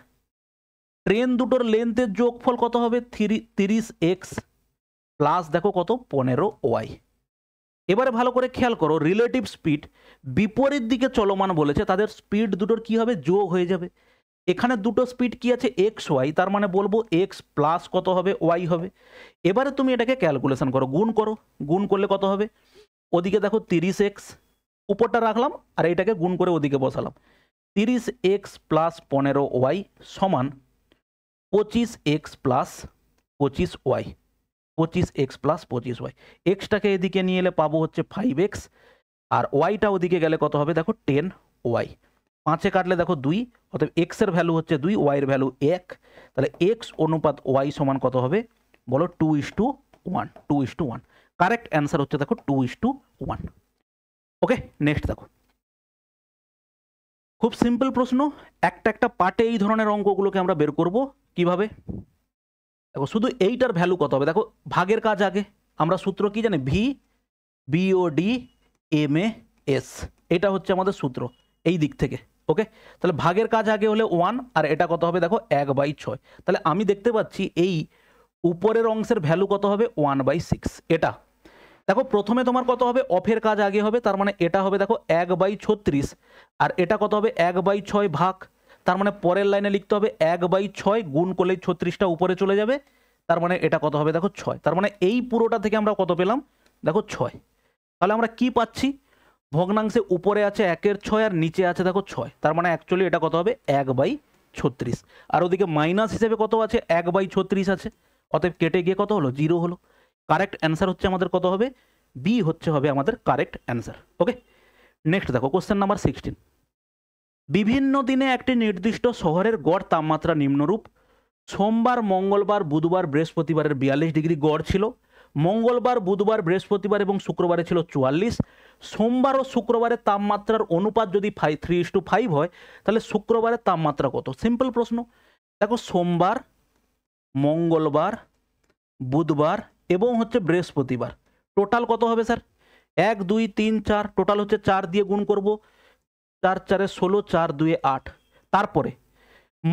ট্রেন দুটোর লেন্থের যোগফল কত হবে থ্রি তিরিশ এক্স প্লাস দেখো কত পনেরো ওয়াই এবারে ভালো করে খেয়াল করো রিলেটিভ স্পিড বিপরীত দিকে চলমান বলেছে তাদের স্পিড দুটোর কি হবে যোগ হয়ে যাবে এখানে দুটো স্পিড কি আছে এক্স ওয়াই তার মানে বলবো এক্স প্লাস কত হবে ওয়াই হবে এবারে তুমি এটাকে ক্যালকুলেশন করো গুণ করো গুণ করলে কত হবে ওদিকে দেখো তিরিশ এক্স উপরটা রাখলাম আর এইটাকে গুণ করে ওদিকে বসালাম তিরিশ এক্স প্লাস পনেরো ওয়াই সমান পঁচিশ এক্স প্লাস পঁচিশ ওয়াই পঁচিশ এক্স প্লাস পঁচিশ ওয়াই এক্সটাকে এদিকে নিয়ে এলে পাবো হচ্ছে ফাইভ এক্স আর ওয়াইটা ওদিকে গেলে কত হবে দেখো টেন ওয়াই পাঁচে কাটলে দেখো দুই অর্থাৎ এক্সের ভ্যালু হচ্ছে দুই ওয়াইয়ের ভ্যালু এক তাহলে এক্স অনুপাত ওয়াই সমান কত হবে বলো two is to one two is to one correct answer হচ্ছে দেখো two is to one okay next দেখো খুব সিম্পল প্রশ্ন একটা একটা পার্টে এই ধরনের অঙ্কগুলোকে আমরা বের করব কিভাবে দেখো শুধু এইটার ভ্যালু কত হবে দেখো ভাগের কাজ আগে আমরা সূত্র কি জানি V BOD M A S এটা হচ্ছে আমাদের সূত্র এই দিক থেকে ওকে তাহলে ভাগের কাজ আগে হলে ওয়ান আর এটা কত হবে দেখো এক বাই ছয় তাহলে আমি দেখতে পাচ্ছি এই উপরের অংশের ভ্যালু কত হবে ওয়ান বাই সিক্স এটা দেখো প্রথমে তোমার কত হবে অফের কাজ আগে হবে তার মানে এটা হবে দেখো এক বাই ছত্রিশ আর এটা কত হবে এক বাই ছয় ভাগ তার মানে পরের লাইনে লিখতে হবে এক বাই ছয় গুণ করলে ছত্রিশটা উপরে চলে যাবে তার মানে এটা কত হবে দেখো ছয় তার মানে এই পুরোটা থেকে আমরা কত পেলাম দেখো ছয় তাহলে আমরা কি পাচ্ছি ভগ্নাংশে উপরে আছে একের ছয় আর নিচে আছে দেখো ছয় তার মানে অ্যাকচুয়ালি এটা কত হবে এক বাই ছত্রিশ আর ওদিকে মাইনাস হিসেবে কত আছে এক বাই ছত্রিশ আছে অতএব কেটে গিয়ে কত হলো জিরো হলো কারেক্ট অ্যান্সার হচ্ছে আমাদের কত হবে বি হচ্ছে হবে আমাদের কারেক্ট অ্যান্সার ওকে নেক্সট দেখো কোশ্চেন নাম্বার সিক্সটিন বিভিন্ন দিনে একটি নির্দিষ্ট শহরের গড় তাপমাত্রা নিম্নরূপ সোমবার মঙ্গলবার বুধবার বৃহস্পতিবারের বিয়াল্লিশ ডিগ্রি গড় ছিল মঙ্গলবার বুধবার বৃহস্পতিবার এবং শুক্রবারে ছিল চুয়াল্লিশ সোমবার ও শুক্রবারে তাপমাত্রার অনুপাত যদি five three is two five হয় তাহলে শুক্রবারে তাপমাত্রা কত সিম্পল প্রশ্ন দেখো সোমবার মঙ্গলবার বুধবার এবং হচ্ছে বৃহস্পতিবার টোটাল কত হবে স্যার এক দুই তিন চার টোটাল হচ্ছে চার দিয়ে গুণ করব চার চারে ষোলো চার দুয়ে আট তারপরে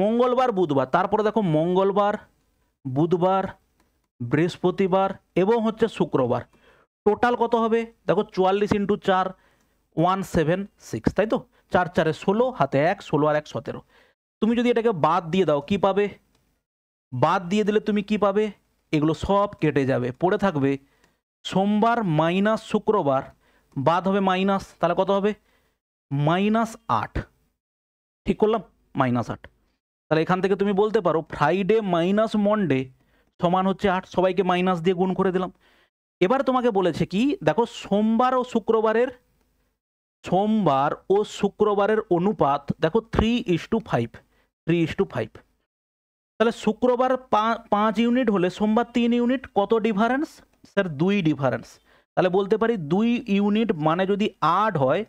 মঙ্গলবার বুধবার তারপরে দেখো মঙ্গলবার বুধবার বৃহস্পতিবার এবং হচ্ছে শুক্রবার টোটাল কত হবে দেখো চুয়াল্লিশ ইন্টু চার ওয়ান সেভেন সিক্স তাই তো চার চারে ষোলো হাতে এক ষোলো আর এক সতেরো তুমি যদি এটাকে বাদ দিয়ে দাও কি পাবে বাদ দিয়ে দিলে তুমি কি পাবে এগুলো সব কেটে যাবে পড়ে থাকবে সোমবার মাইনাস শুক্রবার বাদ হবে মাইনাস তাহলে কত হবে মাইনাস আট ঠিক করলাম মাইনাস আট তাহলে এখান থেকে তুমি বলতে পারো ফ্রাইডে মাইনাস মন্ডে সমান হচ্ছে আট সবাইকে মাইনাস দিয়ে গুণ করে দিলাম এবার তোমাকে বলেছে কি দেখো সোমবার ও শুক্রবারের সোমবার ও শুক্রবারের অনুপাত দেখো three is two five three is two five তাহলে শুক্রবার পাঁচ ইউনিট হলে সোমবার তিন ইউনিট কত ডিফারেন্স স্যার দুই ডিফারেন্স তাহলে বলতে পারি দুই ইউনিট মানে যদি আট হয়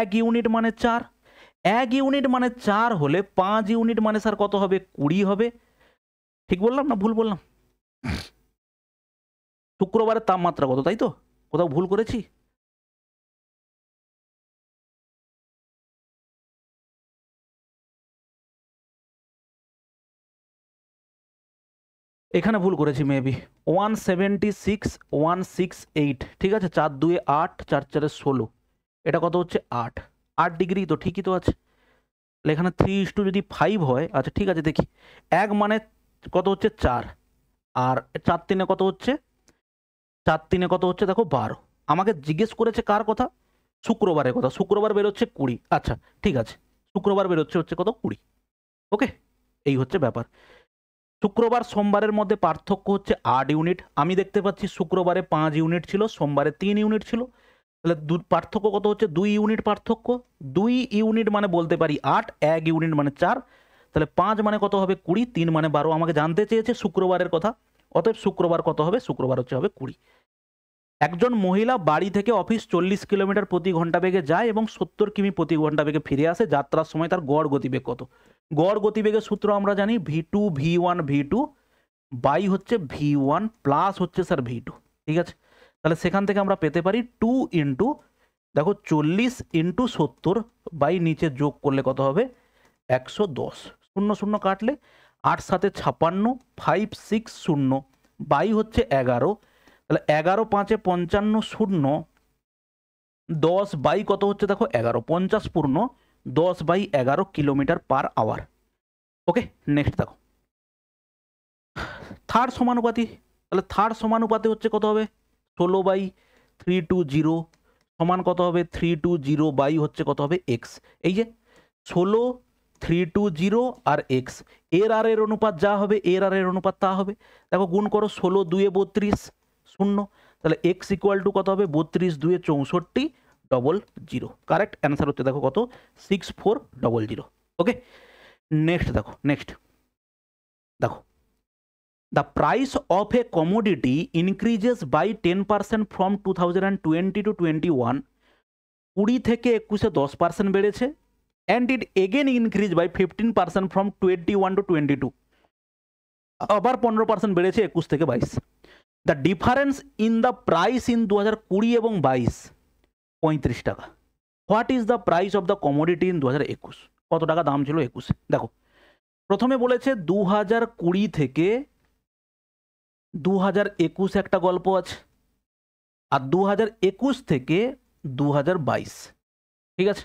এক ইউনিট মানে চার এক ইউনিট মানে চার হলে পাঁচ ইউনিট মানে স্যার কত হবে কুড়ি হবে ঠিক বললাম না ভুল বললাম শুক্রবারের তাপমাত্রা কত তাই তো কোথাও ভুল করেছি এখানে ভুল করেছি maybe one seventy six one six eight ঠিক আছে চার দুয়ে আট চার চারে ষোলো এটা কত হচ্ছে আট আট ডিগ্রি তো ঠিকই তো আছে এখানে থ্রি ইস টু যদি ফাইভ হয় আচ্ছা ঠিক আছে দেখি এক মানে কত হচ্ছে চার আর চার তিনে কত হচ্ছে চার তিনে কত হচ্ছে দেখো বারো আমাকে জিজ্ঞেস করেছে কার কথা শুক্রবারের কথা শুক্রবার বেরোচ্ছে কুড়ি আচ্ছা ঠিক আছে শুক্রবার বেরোচ্ছে হচ্ছে কত কুড়ি ওকে এই হচ্ছে ব্যাপার শুক্রবার সোমবারের মধ্যে পার্থক্য হচ্ছে আট ইউনিট আমি দেখতে পাচ্ছি শুক্রবারে পাঁচ ইউনিট ছিল সোমবারে তিন ইউনিট ছিল তাহলে দু পার্থক্য কত হচ্ছে দুই ইউনিট পার্থক্য দুই ইউনিট মানে বলতে পারি আট এক ইউনিট মানে চার তাহলে পাঁচ মানে কত হবে কুড়ি তিন মানে বারো আমাকে জানতে চেয়েছে শুক্রবারের কথা অতএব শুক্রবার কত হবে শুক্রবার হচ্ছে হবে কুড়ি একজন মহিলা বাড়ি থেকে অফিস চল্লিশ কিলোমিটার প্রতি ঘন্টা বেগে যায় এবং সত্তর কিমি প্রতি ঘন্টা বেগে ফিরে আসে যাত্রার সময় তার গড় গতিবেগ কত গড় গতিবেগের সূত্র আমরা জানি V two V one V two by হচ্ছে ভি ওয়ান প্লাস হচ্ছে স্যার ভি টু ঠিক আছে তাহলে সেখান থেকে আমরা পেতে পারি টু ইন্টু দেখো চল্লিশ ইন্টু সত্তর বাই নিচে যোগ করলে কত হবে একশো দশ শূন্য শূন্য কাটলে আট সাথে ছাপান্ন ফাইভ সিক্স শূন্য বাই হচ্ছে এগারো তাহলে এগারো পাঁচে পঞ্চান্ন শূন্য দশ বাই কত হচ্ছে দেখো এগারো পঞ্চাশ পূর্ণ দশ বাই এগারো kilometre per hour okay next দেখো থার্ড সমানুপাতি তাহলে থার্ড সমানুপাতি হচ্ছে কত হবে ষোলো বাই থ্রি টু জিরো সমান কত হবে থ্রি টু জিরো বাই হচ্ছে কত হবে এক্স এই যে ষোলো থ্রি টু জিরো আর এক্স এর আর এর অনুপাত যা হবে এর আর এর অনুপাত তা হবে দেখো গুণ করো ষোলো দুয়ে বত্রিশ শূন্য তাহলে এক্স ইকুয়াল টু কত হবে বত্রিশ দুয়ে চৌষট্টি ডবল জিরো কারেক্ট অ্যান্সার হচ্ছে দেখো কত six four double zero okay next দেখো নেক্সট দেখো the price of a commodity increases by ten percent from two thousand and twenty to twenty one কুড়ি থেকে একুশে দশ পার্সেন্ট বেড়েছে and it again increased by 15% from 21 to 22 আবার 15% বেড়েছে 21 থেকে 22 the difference in the price in 2020 এবং 22 35 টাকা what is the price of the commodity in 2021 কত টাকা দাম ছিল 21 দেখো প্রথমে বলেছে 2020 থেকে 2021 একটা গল্প আছে আর 2021 থেকে 2022 ঠিক আছে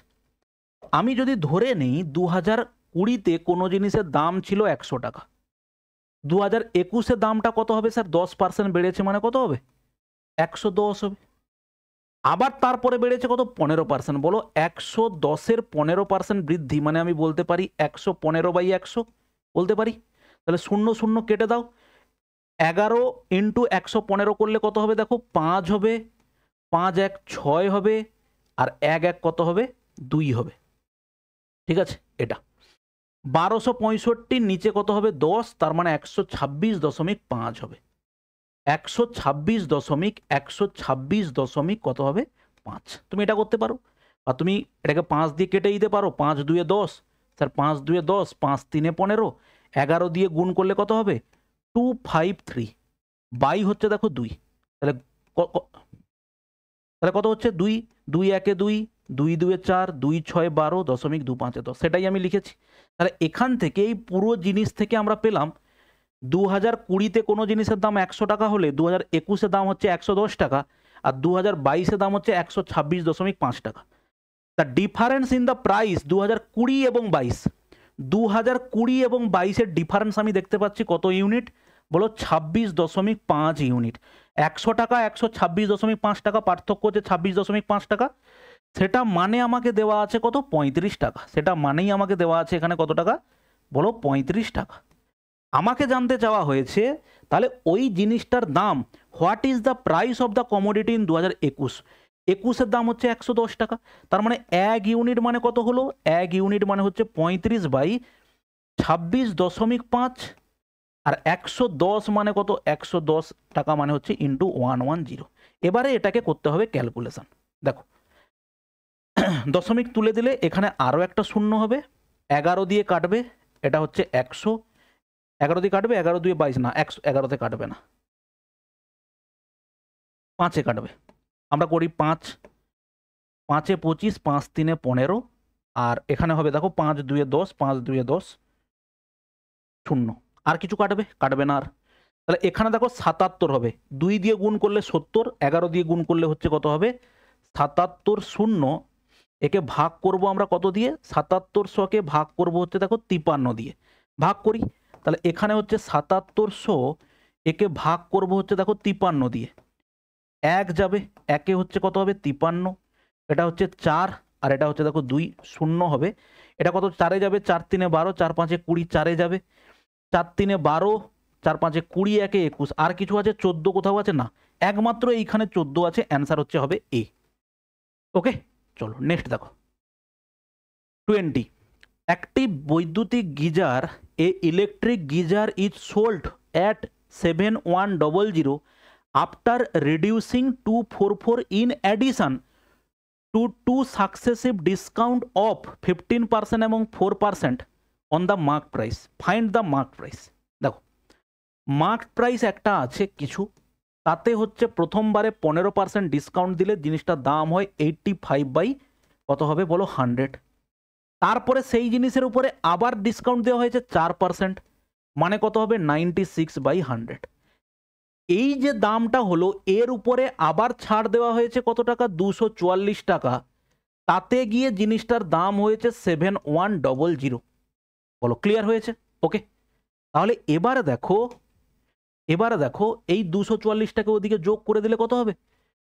আমি যদি ধরে নিই দু হাজার কুড়িতে কোনো জিনিসের দাম ছিল একশো টাকা দু হাজার একুশে দামটা কত হবে স্যার দশ পার্সেন্ট বেড়েছে মানে কত হবে একশো দশ হবে আবার তারপরে বেড়েছে কত পনেরো পার্সেন্ট বলো একশো দশের পনেরো পার্সেন্ট বৃদ্ধি মানে আমি বলতে পারি একশো পনেরো বাই একশো বলতে পারি তাহলে শূন্য শূন্য কেটে দাও এগারো ইন্টু একশো পনেরো করলে কত হবে দেখো পাঁচ হবে পাঁচ এক ছয় হবে আর এক এক কত হবে দুই হবে ঠিক আছে এটা বারোশো পঁয়ষট্টির নিচে কত হবে দশ তার মানে একশো ছাব্বিশ দশমিক পাঁচ হবে একশো ছাব্বিশ দশমিক একশো ছাব্বিশ দশমিক কত হবে পাঁচ তুমি এটা করতে পারো বা তুমি এটাকে পাঁচ দিয়ে কেটে দিতে পারো পাঁচ দুয়ে দশ স্যার পাঁচ দুয়ে দশ পাঁচ তিনে পনেরো এগারো দিয়ে গুণ করলে কত হবে টু ফাইভ থ্রি বাই হচ্ছে দেখো দুই তাহলে তাহলে কত হচ্ছে দুই দুই একে দুই দুই দুয়ে চার দুই ছয় বারো দশমিক দু পাঁচে দশ সেটাই আমি লিখেছি তাহলে এখান থেকে এই পুরো জিনিস থেকে আমরা পেলাম দু হাজার কুড়িতে কোনো জিনিসের দাম একশো টাকা হলে দু হাজার একুশে দাম হচ্ছে একশো দশ টাকা আর দু হাজার বাইশে দাম হচ্ছে একশো ছাব্বিশ দশমিক পাঁচ টাকা তা ডিফারেন্স ইন দ্য প্রাইস দু হাজার কুড়ি এবং বাইশ দু হাজার কুড়ি এবং বাইশের ডিফারেন্স আমি দেখতে পাচ্ছি কত ইউনিট বলো ছাব্বিশ দশমিক পাঁচ ইউনিট একশো টাকা একশো ছাব্বিশ দশমিক পাঁচ টাকা পার্থক্য হচ্ছে ছাব্বিশ দশমিক পাঁচ টাকা সেটা মানে আমাকে দেওয়া আছে কত পঁয়ত্রিশ টাকা সেটা মানেই আমাকে দেওয়া আছে এখানে কত টাকা বলো পঁয়ত্রিশ টাকা আমাকে জানতে চাওয়া হয়েছে তাহলে ওই জিনিসটার দাম what is the price of the commodity in দু হাজার একুশ একুশের দাম হচ্ছে একশো দশ টাকা তার মানে এক ইউনিট মানে কত হলো এক ইউনিট মানে হচ্ছে পঁয়ত্রিশ বাই ছাব্বিশ দশমিক পাঁচ আর একশো দশ মানে কত একশো দশ টাকা মানে হচ্ছে ইন্টু ওয়ান ওয়ান জিরো এবারে এটাকে করতে হবে ক্যালকুলেশন দেখো <clears throat> দশমিক তুলে দিলে এখানে আরও একটা শূন্য হবে এগারো দিয়ে কাটবে এটা হচ্ছে একশো এগারো দিয়ে কাটবে এগারো দিয়ে বাইশ না একশো এগারোতে কাটবে না পাঁচে কাটবে আমরা করি পাঁচ পাঁচে পঁচিশ পাঁচ তিনে পনেরো আর এখানে হবে দেখো পাঁচ দুয়ে দশ পাঁচ দুয়ে দশ শূন্য আর কিছু কাটবে কাটবে না আর তাহলে এখানে দেখো সাতাত্তর হবে দুই দিয়ে গুণ করলে সত্তর এগারো দিয়ে গুণ করলে হচ্ছে কত হবে সাতাত্তর শূন্য একে ভাগ করব আমরা কত দিয়ে সাতাত্তরশোকে ভাগ করব হচ্ছে দেখো তিপান্ন দিয়ে ভাগ করি তাহলে এখানে হচ্ছে সাতাত্তরশো একে ভাগ করব হচ্ছে দেখো তিপান্ন দিয়ে এক যাবে একে হচ্ছে কত হবে তিপান্ন এটা হচ্ছে চার আর এটা হচ্ছে দেখো দুই শূন্য হবে এটা কত চারে যাবে চার তিনে বারো চার পাঁচে কুড়ি চারে যাবে চার তিনে বারো চার পাঁচে কুড়ি একে একুশ আর কিছু আছে চোদ্দ কোথাও আছে না একমাত্র এইখানে চোদ্দ আছে অ্যান্সার হচ্ছে হবে এ ওকে চলো নেক্সট দেখো টোয়েন্টি একটি বৈদ্যুতিক geyser a electric geyser is sold at seven one double zero after reducing two four four in addition to two successive discount of fifteen percent এবং four percent on the mark price find the mark price দেখো mark price একটা আছে কিছু তাতে হচ্ছে প্রথমবারে পনেরো percent discount দিলে জিনিসটার দাম হয় এইটটি ফাইভ বাই কত হবে বলো হান্ড্রেড তারপরে সেই জিনিসের উপরে আবার ডিসকাউন্ট দেওয়া হয়েছে চার পার্সেন্ট মানে কত হবে নাইনটি সিক্স বাই হান্ড্রেড এই যে দামটা হলো এর উপরে আবার ছাড় দেওয়া হয়েছে কত টাকা দুশো চুয়াল্লিশ টাকা তাতে গিয়ে জিনিসটার দাম হয়েছে সেভেন ওয়ান ডবল জিরো বলো ক্লিয়ার হয়েছে ওকে তাহলে এবার দেখো এবার দেখো এই দুশো চুয়াল্লিশটাকে ওদিকে যোগ করে দিলে কত হবে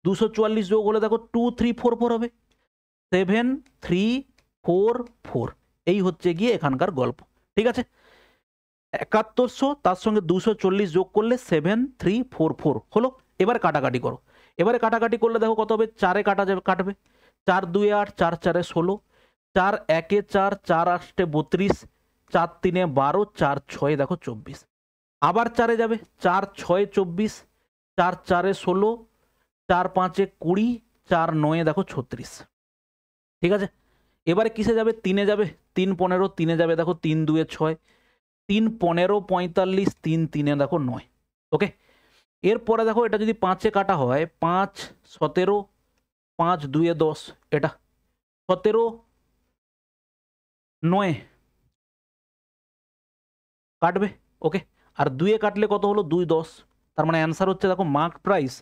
দুশো চুয়াল্লিশ যোগ হলে দেখো টু থ্রি ফোর ফোর হবে সেভেন থ্রি ফোর ফোর এই হচ্ছে গিয়ে এখানকার গল্প ঠিক আছে একাত্তরশো তার সঙ্গে দুশো চল্লিশ যোগ করলে সেভেন থ্রি ফোর ফোর হলো এবার কাটাকাটি করো এবারে কাটাকাটি করলে দেখো কত হবে চারে কাটা যাবে কাটবে চার দুই আট চার চারে ষোলো চার একে চার চার আষ্টে বত্রিশ চার তিনে বারো চার ছয়ে দেখো চব্বিশ আবার চারে যাবে চার ছয় চব্বিশ চার চারে ষোলো চার পাঁচে কুড়ি চার নয়ে দেখো ছত্রিশ ঠিক আছে এবারে কিসে যাবে তিনে যাবে তিন পনেরো তিনে যাবে দেখো তিন দুয়ে ছয় তিন পনেরো পঁয়তাল্লিশ তিন তিনে দেখো নয় ওকে এরপরে দেখো এটা যদি পাঁচে কাটা হয় পাঁচ সতেরো পাঁচ দুয়ে দশ এটা সতেরো নয় কাটবে ওকে আর দুয়ে কাটলে কত হলো দুই দশ তার মানে অ্যান্সার হচ্ছে দেখো মার্ক প্রাইস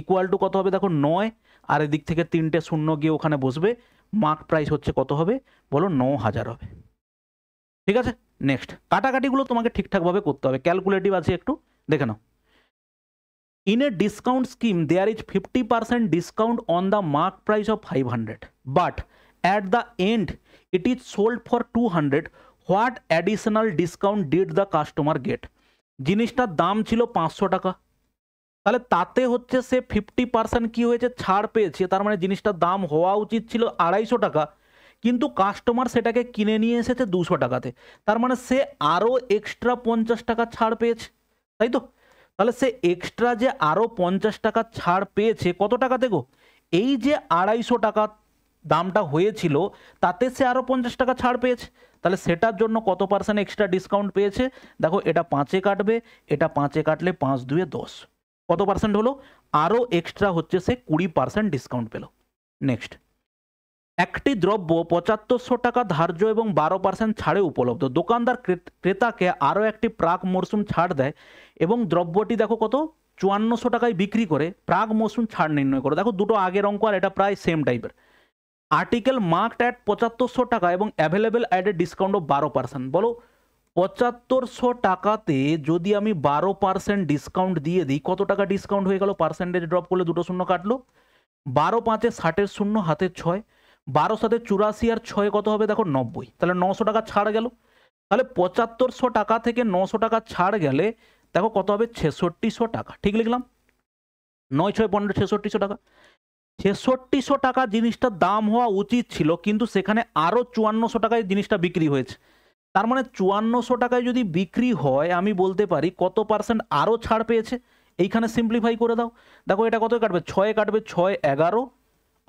ইকুয়াল টু কত হবে দেখো নয় আর এদিক থেকে তিনটে শূন্য গিয়ে ওখানে বসবে মার্ক প্রাইস হচ্ছে কত হবে বলো ন হাজার হবে ঠিক আছে নেক্সট কাটাকাটিগুলো তোমাকে ঠিকঠাকভাবে করতে হবে ক্যালকুলেটিভ আছে একটু দেখে নাও in a discount scheme there is fifty percent discount on the mark price of five hundred but at the end it is sold for two hundred what additional discount did the customer get জিনিসটার দাম ছিল পাঁচশো টাকা তাহলে তাতে হচ্ছে সে fifty percent কী হয়েছে ছাড় পেয়েছে তার মানে জিনিসটার দাম হওয়া উচিত ছিল আড়াইশো টাকা কিন্তু কাস্টমার সেটাকে কিনে নিয়ে এসেছে দুশো টাকাতে তার মানে সে আরও এক্সট্রা পঞ্চাশ টাকা ছাড় পেয়েছে তাই তো তাহলে সে এক্সট্রা যে আরও পঞ্চাশ টাকা ছাড় পেয়েছে কত টাকা গো এই যে আড়াইশো টাকা দামটা হয়েছিল তাতে সে আরও পঞ্চাশ টাকা ছাড় পেয়েছে তাহলে সেটার জন্য কত পার্সেন্ট এক্সট্রা ডিসকাউন্ট পেয়েছে দেখো এটা পাঁচে কাটবে এটা পাঁচে কাটলে পাঁচ দুয়ে দশ কত পার্সেন্ট হলো আরও এক্সট্রা হচ্ছে সে কুড়ি পার্সেন্ট ডিসকাউন্ট পেল নেক্সট একটি দ্রব্য পঁচাত্তরশো টাকা ধার্য এবং বারো পার্সেন্ট ছাড়ে উপলব্ধ দোকানদার ক্রেতাকে আরও একটি প্রাক মরশুম ছাড় দেয় এবং দ্রব্যটি দেখো কত চুয়ান্নশো টাকায় বিক্রি করে প্রাক মরশুম ছাড় নির্ণয় করে দেখো দুটো আগের অঙ্ক আর এটা প্রায় সেম টাইপের আর্টিকেল মার্কড অ্যাট পঁচাত্তরশো টাকা এবং অ্যাভেলেবেল অ্যাট এ ডিসকাউন্ট বারো পার্সেন্ট বলো পঁচাত্তরশো টাকাতে যদি আমি বারো পার্সেন্ট ডিসকাউন্ট দিয়ে দিই কত টাকা ডিসকাউন্ট হয়ে গেল পার্সেন্টেজ ড্রপ করলে দুটো শূন্য কাটলো বারো পাঁচে ষাটের শূন্য হাতের ছয় বারো সাথে চুরাশি আর ছয় কত হবে দেখো নব্বই তাহলে নশো টাকা ছাড় গেল তাহলে পঁচাত্তরশো টাকা থেকে নশো টাকা ছাড় গেলে দেখো কত হবে ছেষট্টিশো টাকা ঠিক লিখলাম নয় ছয় পনেরো ছেষট্টিশো টাকা ছেষট্টিশো টাকা জিনিসটার দাম হওয়া উচিত ছিল কিন্তু সেখানে আরও চুয়ান্নশো টাকায় জিনিসটা বিক্রি হয়েছে তার মানে চুয়ান্নশো টাকায় যদি বিক্রি হয় আমি বলতে পারি কত পার্সেন্ট আরও ছাড় পেয়েছে এইখানে সিম্পলিফাই করে দাও দেখো এটা কত কাটবে ছয়ে কাটবে ছয় এগারো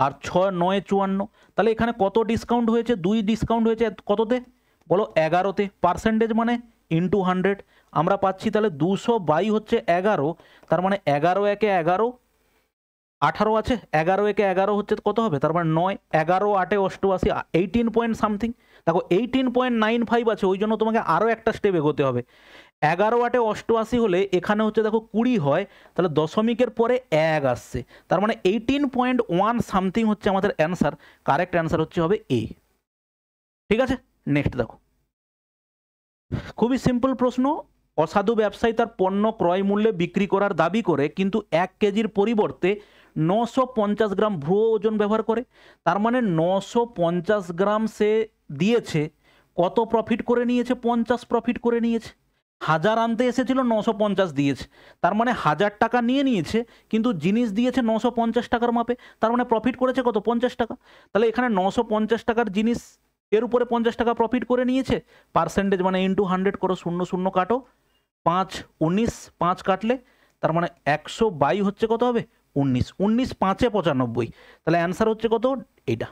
আর ছয় নয় চুয়ান্ন তাহলে এখানে কত ডিসকাউন্ট হয়েছে দুই ডিসকাউন্ট হয়েছে কততে বলো এগারোতে পার্সেন্টেজ মানে ইন্টু হান্ড্রেড আমরা পাচ্ছি তাহলে দুশো বাই হচ্ছে এগারো তার মানে এগারো একে এগারো আঠারো আছে এগারো একে এগারো হচ্ছে কত হবে তারপর মানে নয় এগারো আটে অষ্টআশি এইটিন পয়েন্ট সামথিং দেখো এইটিন পয়েন্ট নাইন ফাইভ আছে ওই জন্য তোমাকে আরও একটা স্টেপ এগোতে হবে এগারো আটে অষ্টআশি হলে এখানে হচ্ছে দেখো কুড়ি হয় তাহলে দশমিকের পরে এক আসছে তার মানে এইটিন পয়েন্ট ওয়ান সামথিং হচ্ছে আমাদের অ্যান্সার কারেক্ট অ্যান্সার হচ্ছে হবে এ ঠিক আছে নেক্সট দেখো খুবই সিম্পল প্রশ্ন অসাধু ব্যবসায়ী তার পণ্য ক্রয় মূল্যে বিক্রি করার দাবি করে কিন্তু এক কেজির পরিবর্তে নশো পঞ্চাশ গ্রাম ভ্রুয়ো ওজন ব্যবহার করে তার মানে নশো পঞ্চাশ গ্রাম সে দিয়েছে কত প্রফিট করে নিয়েছে পঞ্চাশ প্রফিট করে নিয়েছে হাজার আনতে এসেছিল নশো পঞ্চাশ দিয়েছে তার মানে হাজার টাকা নিয়ে নিয়েছে কিন্তু জিনিস দিয়েছে নশো পঞ্চাশ টাকার মাপে তার মানে প্রফিট করেছে কত পঞ্চাশ টাকা তাহলে এখানে নশো পঞ্চাশ টাকার জিনিস এর উপরে পঞ্চাশ টাকা প্রফিট করে নিয়েছে পার্সেন্টেজ মানে ইন্টু হান্ড্রেড করো শূন্য শূন্য কাটো পাঁচ উনিশ পাঁচ কাটলে তার মানে একশো বাই হচ্ছে কত হবে উনিশ উনিশ পাঁচে পঁচানব্বই তাহলে অ্যান্সার হচ্ছে কত এইটা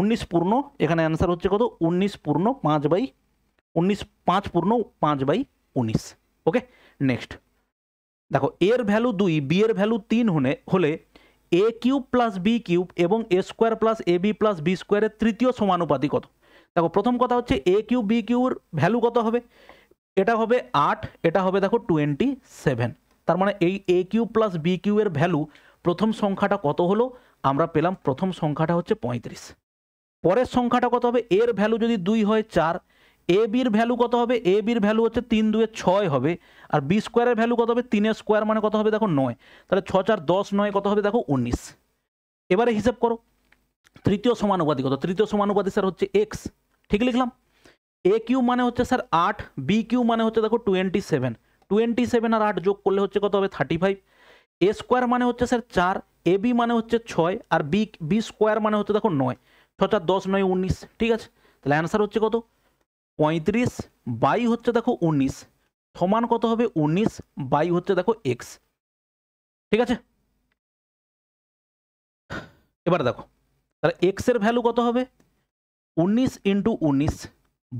উনিশ পূর্ণ এখানে অ্যান্সার হচ্ছে কত উনিশ পূর্ণ পাঁচ বাই উনিশ পাঁচ পূর্ণ পাঁচ বাই উনিশ ওকে নেক্সট দেখো এর ভ্যালু দুই বি এর ভ্যালু তিন হলে হলে A cube plus B cube এবং A square plus A B plus B স্কোয়ারের তৃতীয় সমানুপাতি কত দেখো প্রথম কথা হচ্ছে এ কিউব বি কিউর ভ্যালু কত হবে এটা হবে আট এটা হবে দেখো টোয়েন্টি সেভেন তার মানে এই A cube plus B cube এর ভ্যালু প্রথম সংখ্যাটা কত হলো আমরা পেলাম প্রথম সংখ্যাটা হচ্ছে পঁয়ত্রিশ পরের সংখ্যাটা কত হবে এর ভ্যালু যদি দুই হয় চার এ বির ভ্যালু কত হবে এ বির ভ্যালু হচ্ছে তিন দুয়ে ছয় হবে আর বি স্কোয়ারের ভ্যালু কত হবে তিনের স্কোয়ার মানে কত হবে দেখো নয় তাহলে ছ চার দশ নয় কত হবে দেখো উনিশ এবারে হিসেব করো তৃতীয় সমানুপাতিক কত তৃতীয় সমানুপাতি স্যার হচ্ছে এক্স ঠিক লিখলাম এ কিউ মানে হচ্ছে স্যার আট বি কিউ মানে হচ্ছে দেখো টোয়েন্টি সেভেন টোয়েন্টি সেভেন আর আট যোগ করলে হচ্ছে কত হবে থার্টি ফাইভ এ স্কোয়ার মানে হচ্ছে স্যার চার এ মানে হচ্ছে ছয় আর বি বি স্কোয়ার মানে হচ্ছে দেখো নয় ছ চার দশ নয় উনিশ ঠিক আছে তাহলে অ্যান্সার হচ্ছে কত পঁয়ত্রিশ বাই হচ্ছে দেখো উনিশ সমান কত হবে উনিশ বাই হচ্ছে দেখো এক্স ঠিক আছে এবার দেখো তাহলে এক্সের ভ্যালু কত হবে উনিশ ইন্টু উনিশ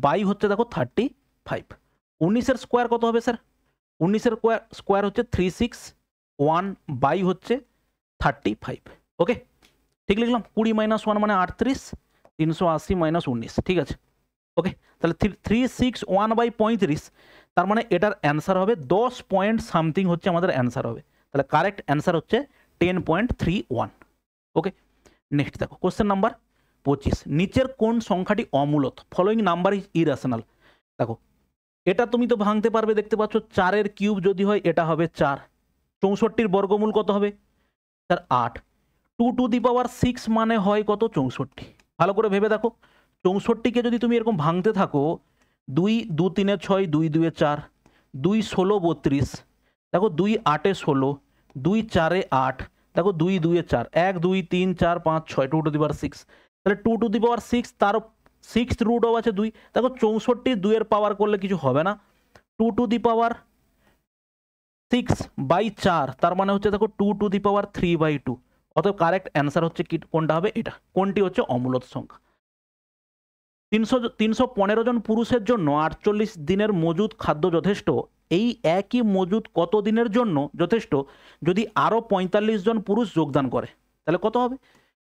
বাই হচ্ছে দেখো থার্টি ফাইভ উনিশের স্কোয়ার কত হবে স্যার উনিশের স্কোয়ার স্কোয়ার হচ্ছে থ্রি সিক্স ওয়ান বাই হচ্ছে থার্টি ফাইভ ওকে ঠিক লিখলাম কুড়ি মাইনাস ওয়ান মানে আটত্রিশ তিনশো আশি মাইনাস উনিশ ঠিক আছে ওকে তাহলে থ্রি সিক্স ওয়ান বাই পঁয়ত্রিশ তার মানে এটার অ্যান্সার হবে দশ পয়েন্ট সামথিং হচ্ছে আমাদের অ্যান্সার হবে তাহলে কারেক্ট অ্যান্সার হচ্ছে ten point three one okay next দেখো কোশ্চেন নাম্বার পঁচিশ নিচের কোন সংখ্যাটি অমূলত ফলোয়িং নাম্বার ইজ ইরেশনাল দেখো এটা তুমি তো ভাঙতে পারবে দেখতে পাচ্ছ চারের কিউব যদি হয় এটা হবে চার চৌষট্টির বর্গমূল কত হবে স্যার আট two to the power six মানে হয় কত চৌষট্টি ভালো করে ভেবে দেখো চৌষট্টিকে যদি তুমি এরকম ভাঙতে থাকো দুই দু তিনে ছয় দুই দুয়ে চার দুই ষোলো বত্রিশ দেখো দুই আটে ষোলো দুই চারে আট দেখো দুই দুয়ে চার এক দুই তিন চার পাঁচ ছয় two to the power six তাহলে two to the power six তার সিক্স রুট অফ আছে দুই দেখো চৌষট্টি দুইয়ের পাওয়ার করলে কিছু হবে না two to the power six by চার তার মানে হচ্ছে দেখো two to the power three by two অতএব কারেক্ট অ্যান্সার হচ্ছে কি কোনটা হবে এটা কোনটি হচ্ছে অমূলত সংখ্যা তিনশো তিনশো পনেরো জন পুরুষের জন্য আটচল্লিশ দিনের মজুদ খাদ্য যথেষ্ট এই একই মজুদ কত দিনের জন্য যথেষ্ট যদি আরও পঁয়তাল্লিশ জন পুরুষ যোগদান করে তাহলে কত হবে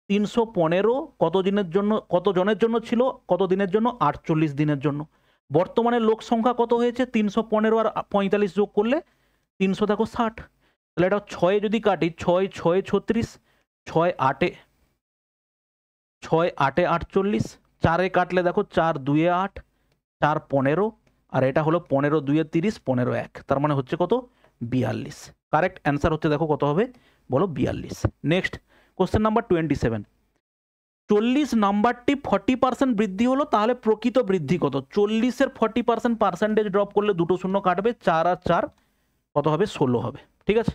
তিনশো পনেরো কত দিনের জন্য কত জনের জন্য ছিল কত দিনের জন্য আটচল্লিশ দিনের জন্য বর্তমানে লোক সংখ্যা কত হয়েছে তিনশো পনেরো আর পঁয়তাল্লিশ যোগ করলে তিনশো দেখো ষাট তাহলে এটা ছয়ে যদি কাটি ছয় ছয় ছত্রিশ ছয় আটে ছয় আটে আটচল্লিশ চারে কাটলে দেখো চার দুয়ে আট চার পনেরো আর এটা হলো পনেরো দুয়ে তিরিশ পনেরো এক তার মানে হচ্ছে কত বিয়াল্লিশ কারেক্ট অ্যান্সার হচ্ছে দেখো কত হবে বলো বিয়াল্লিশ next question number twenty seven চল্লিশ নাম্বারটি ফর্টি পার্সেন্ট বৃদ্ধি হলো তাহলে প্রকৃত বৃদ্ধি কত চল্লিশের ফর্টি পার্সেন্ট পার্সেন্টেজ ড্রপ করলে দুটো শূন্য কাটবে চার আর চার কত হবে ষোলো হবে ঠিক আছে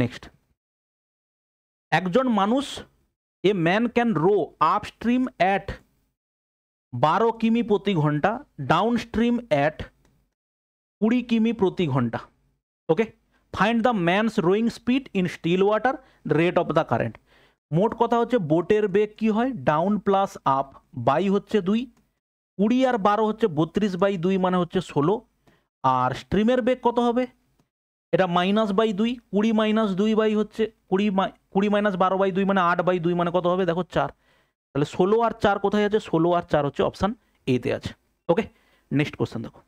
নেক্সট একজন মানুষ a man can row upstream at বারো কিমি প্রতি ঘন্টা ডাউনস্ট্রিম অ্যাট কুড়ি কিমি প্রতি ঘন্টা okay find the man's rowing speed in still water rate of the current মোট কথা হচ্ছে বোটের বেগ কি হয় ডাউন প্লাস আপ বাই হচ্ছে দুই কুড়ি আর বারো হচ্ছে বত্রিশ বাই দুই মানে হচ্ছে ষোলো আর স্ট্রিমের বেগ কত হবে এটা মাইনাস বাই দুই কুড়ি মাইনাস দুই বাই হচ্ছে কুড়ি কুড়ি মাইনাস বারো বাই দুই মানে আট বাই দুই মানে কত হবে দেখো চার তাহলে ষোলো আর চার কোথায় আছে ষোলো আর চার হচ্ছে অপশান এতে আছে ওকে নেক্সট কোশ্চেন দেখো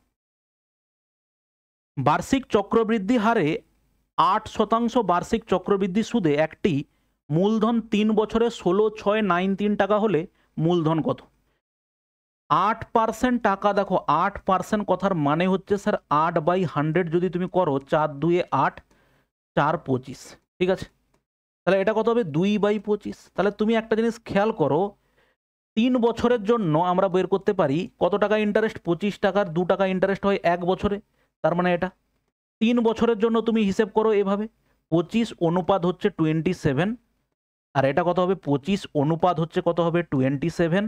বার্ষিক চক্রবৃদ্ধি হারে আট শতাংশ বার্ষিক চক্রবৃদ্ধি সুদে একটি মূলধন তিন বছরে ষোলো ছয় নাইন তিন টাকা হলে মূলধন কত আট পার্সেন্ট টাকা দেখো আট পার্সেন্ট কথার মানে হচ্ছে স্যার আট বাই হান্ড্রেড যদি তুমি করো চার দুয়ে আট চার পঁচিশ ঠিক আছে তাহলে এটা কত হবে দুই বাই পঁচিশ তাহলে তুমি একটা জিনিস খেয়াল করো তিন বছরের জন্য আমরা বের করতে পারি কত টাকা ইন্টারেস্ট পঁচিশ টাকার দু টাকা ইন্টারেস্ট হয় এক বছরে তার মানে এটা তিন বছরের জন্য তুমি হিসেব করো এভাবে পঁচিশ অনুপাত হচ্ছে টোয়েন্টি সেভেন আর এটা কত হবে পঁচিশ অনুপাত হচ্ছে কত হবে টোয়েন্টি সেভেন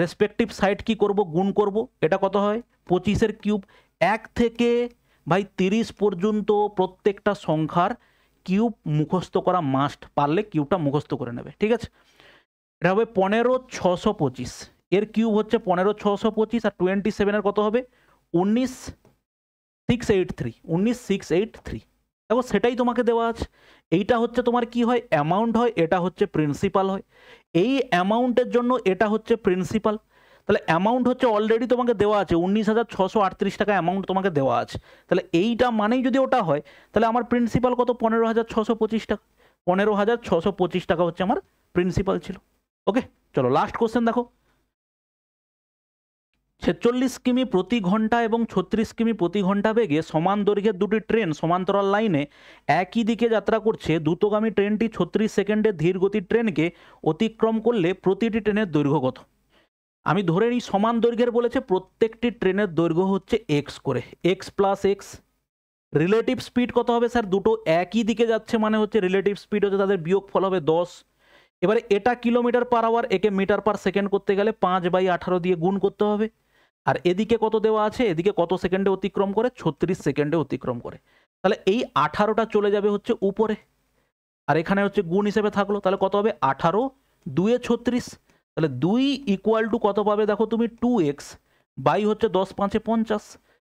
রেসপেক্টিভ সাইড কি করব গুণ করব এটা কত হয় পঁচিশের কিউব এক থেকে ভাই তিরিশ পর্যন্ত প্রত্যেকটা সংখ্যার কিউব মুখস্থ করা মাস্ট পারলে কিউবটা মুখস্থ করে নেবে ঠিক আছে এটা হবে পনেরো ছশো পঁচিশ এর কিউব হচ্ছে পনেরো ছশো পঁচিশ আর টোয়েন্টি সেভেনের কত হবে উনিশ সিক্স এইট থ্রি উনিশ সিক্স এইট থ্রি দেখো সেটাই তোমাকে দেওয়া আছে এইটা হচ্ছে তোমার কি হয় অ্যামাউন্ট হয় এটা হচ্ছে প্রিন্সিপাল হয় এই অ্যামাউন্টের জন্য এটা হচ্ছে প্রিন্সিপাল তাহলে অ্যামাউন্ট হচ্ছে অলরেডি তোমাকে দেওয়া আছে উনিশ হাজার ছশো আটত্রিশ টাকা অ্যামাউন্ট তোমাকে দেওয়া আছে তাহলে এইটা মানেই যদি ওটা হয় তাহলে আমার প্রিন্সিপাল কত পনেরো হাজার ছশো পঁচিশ টাকা পনেরো হাজার ছশো পঁচিশ টাকা হচ্ছে আমার প্রিন্সিপাল ছিল ওকে চলো লাস্ট কোশ্চেন দেখো ছেচল্লিশ কিমি প্রতি ঘন্টা এবং ছত্রিশ কিমি প্রতি ঘন্টা বেগে সমান দৈর্ঘ্যের দুটি ট্রেন সমান্তরাল লাইনে একই দিকে যাত্রা করছে দ্রুতগামী ট্রেনটি ছত্রিশ সেকেন্ডে ধীর গতির ট্রেনকে অতিক্রম করলে প্রতিটি ট্রেনের দৈর্ঘ্য কত আমি ধরে নিই সমান দৈর্ঘ্যের বলেছে প্রত্যেকটি ট্রেনের দৈর্ঘ্য হচ্ছে এক্স করে X plus X relative speed কত হবে স্যার দুটো একই দিকে যাচ্ছে মানে হচ্ছে রিলেটিভ স্পিড হচ্ছে তাদের বিয়োগ ফল হবে দশ এবারে এটা কিলোমিটার পার আওয়ার একে মিটার পার সেকেন্ড করতে গেলে পাঁচ বাই আঠারো দিয়ে গুণ করতে হবে আর এদিকে কত দেওয়া আছে এদিকে কত সেকেন্ডে অতিক্রম করে ছত্রিশ সেকেন্ডে অতিক্রম করে তাহলে এই আঠারোটা চলে যাবে হচ্ছে উপরে আর এখানে হচ্ছে গুণ হিসেবে থাকলো তাহলে কত হবে আঠারো দুয়ে ছত্রিশ তাহলে দুই ইকুয়াল টু কত পাবে দেখো তুমি টু এক্স বাই হচ্ছে দশ পাঁচে পঞ্চাশ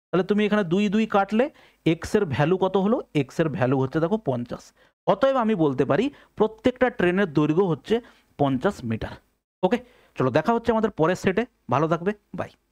তাহলে তুমি এখানে দুই দুই কাটলে এক্সের ভ্যালু কত হলো এক্সের ভ্যালু হচ্ছে দেখো পঞ্চাশ অতএব আমি বলতে পারি প্রত্যেকটা ট্রেনের দৈর্ঘ্য হচ্ছে পঞ্চাশ মিটার ওকে চলো দেখা হচ্ছে আমাদের পরের সেটে ভালো থাকবে বাই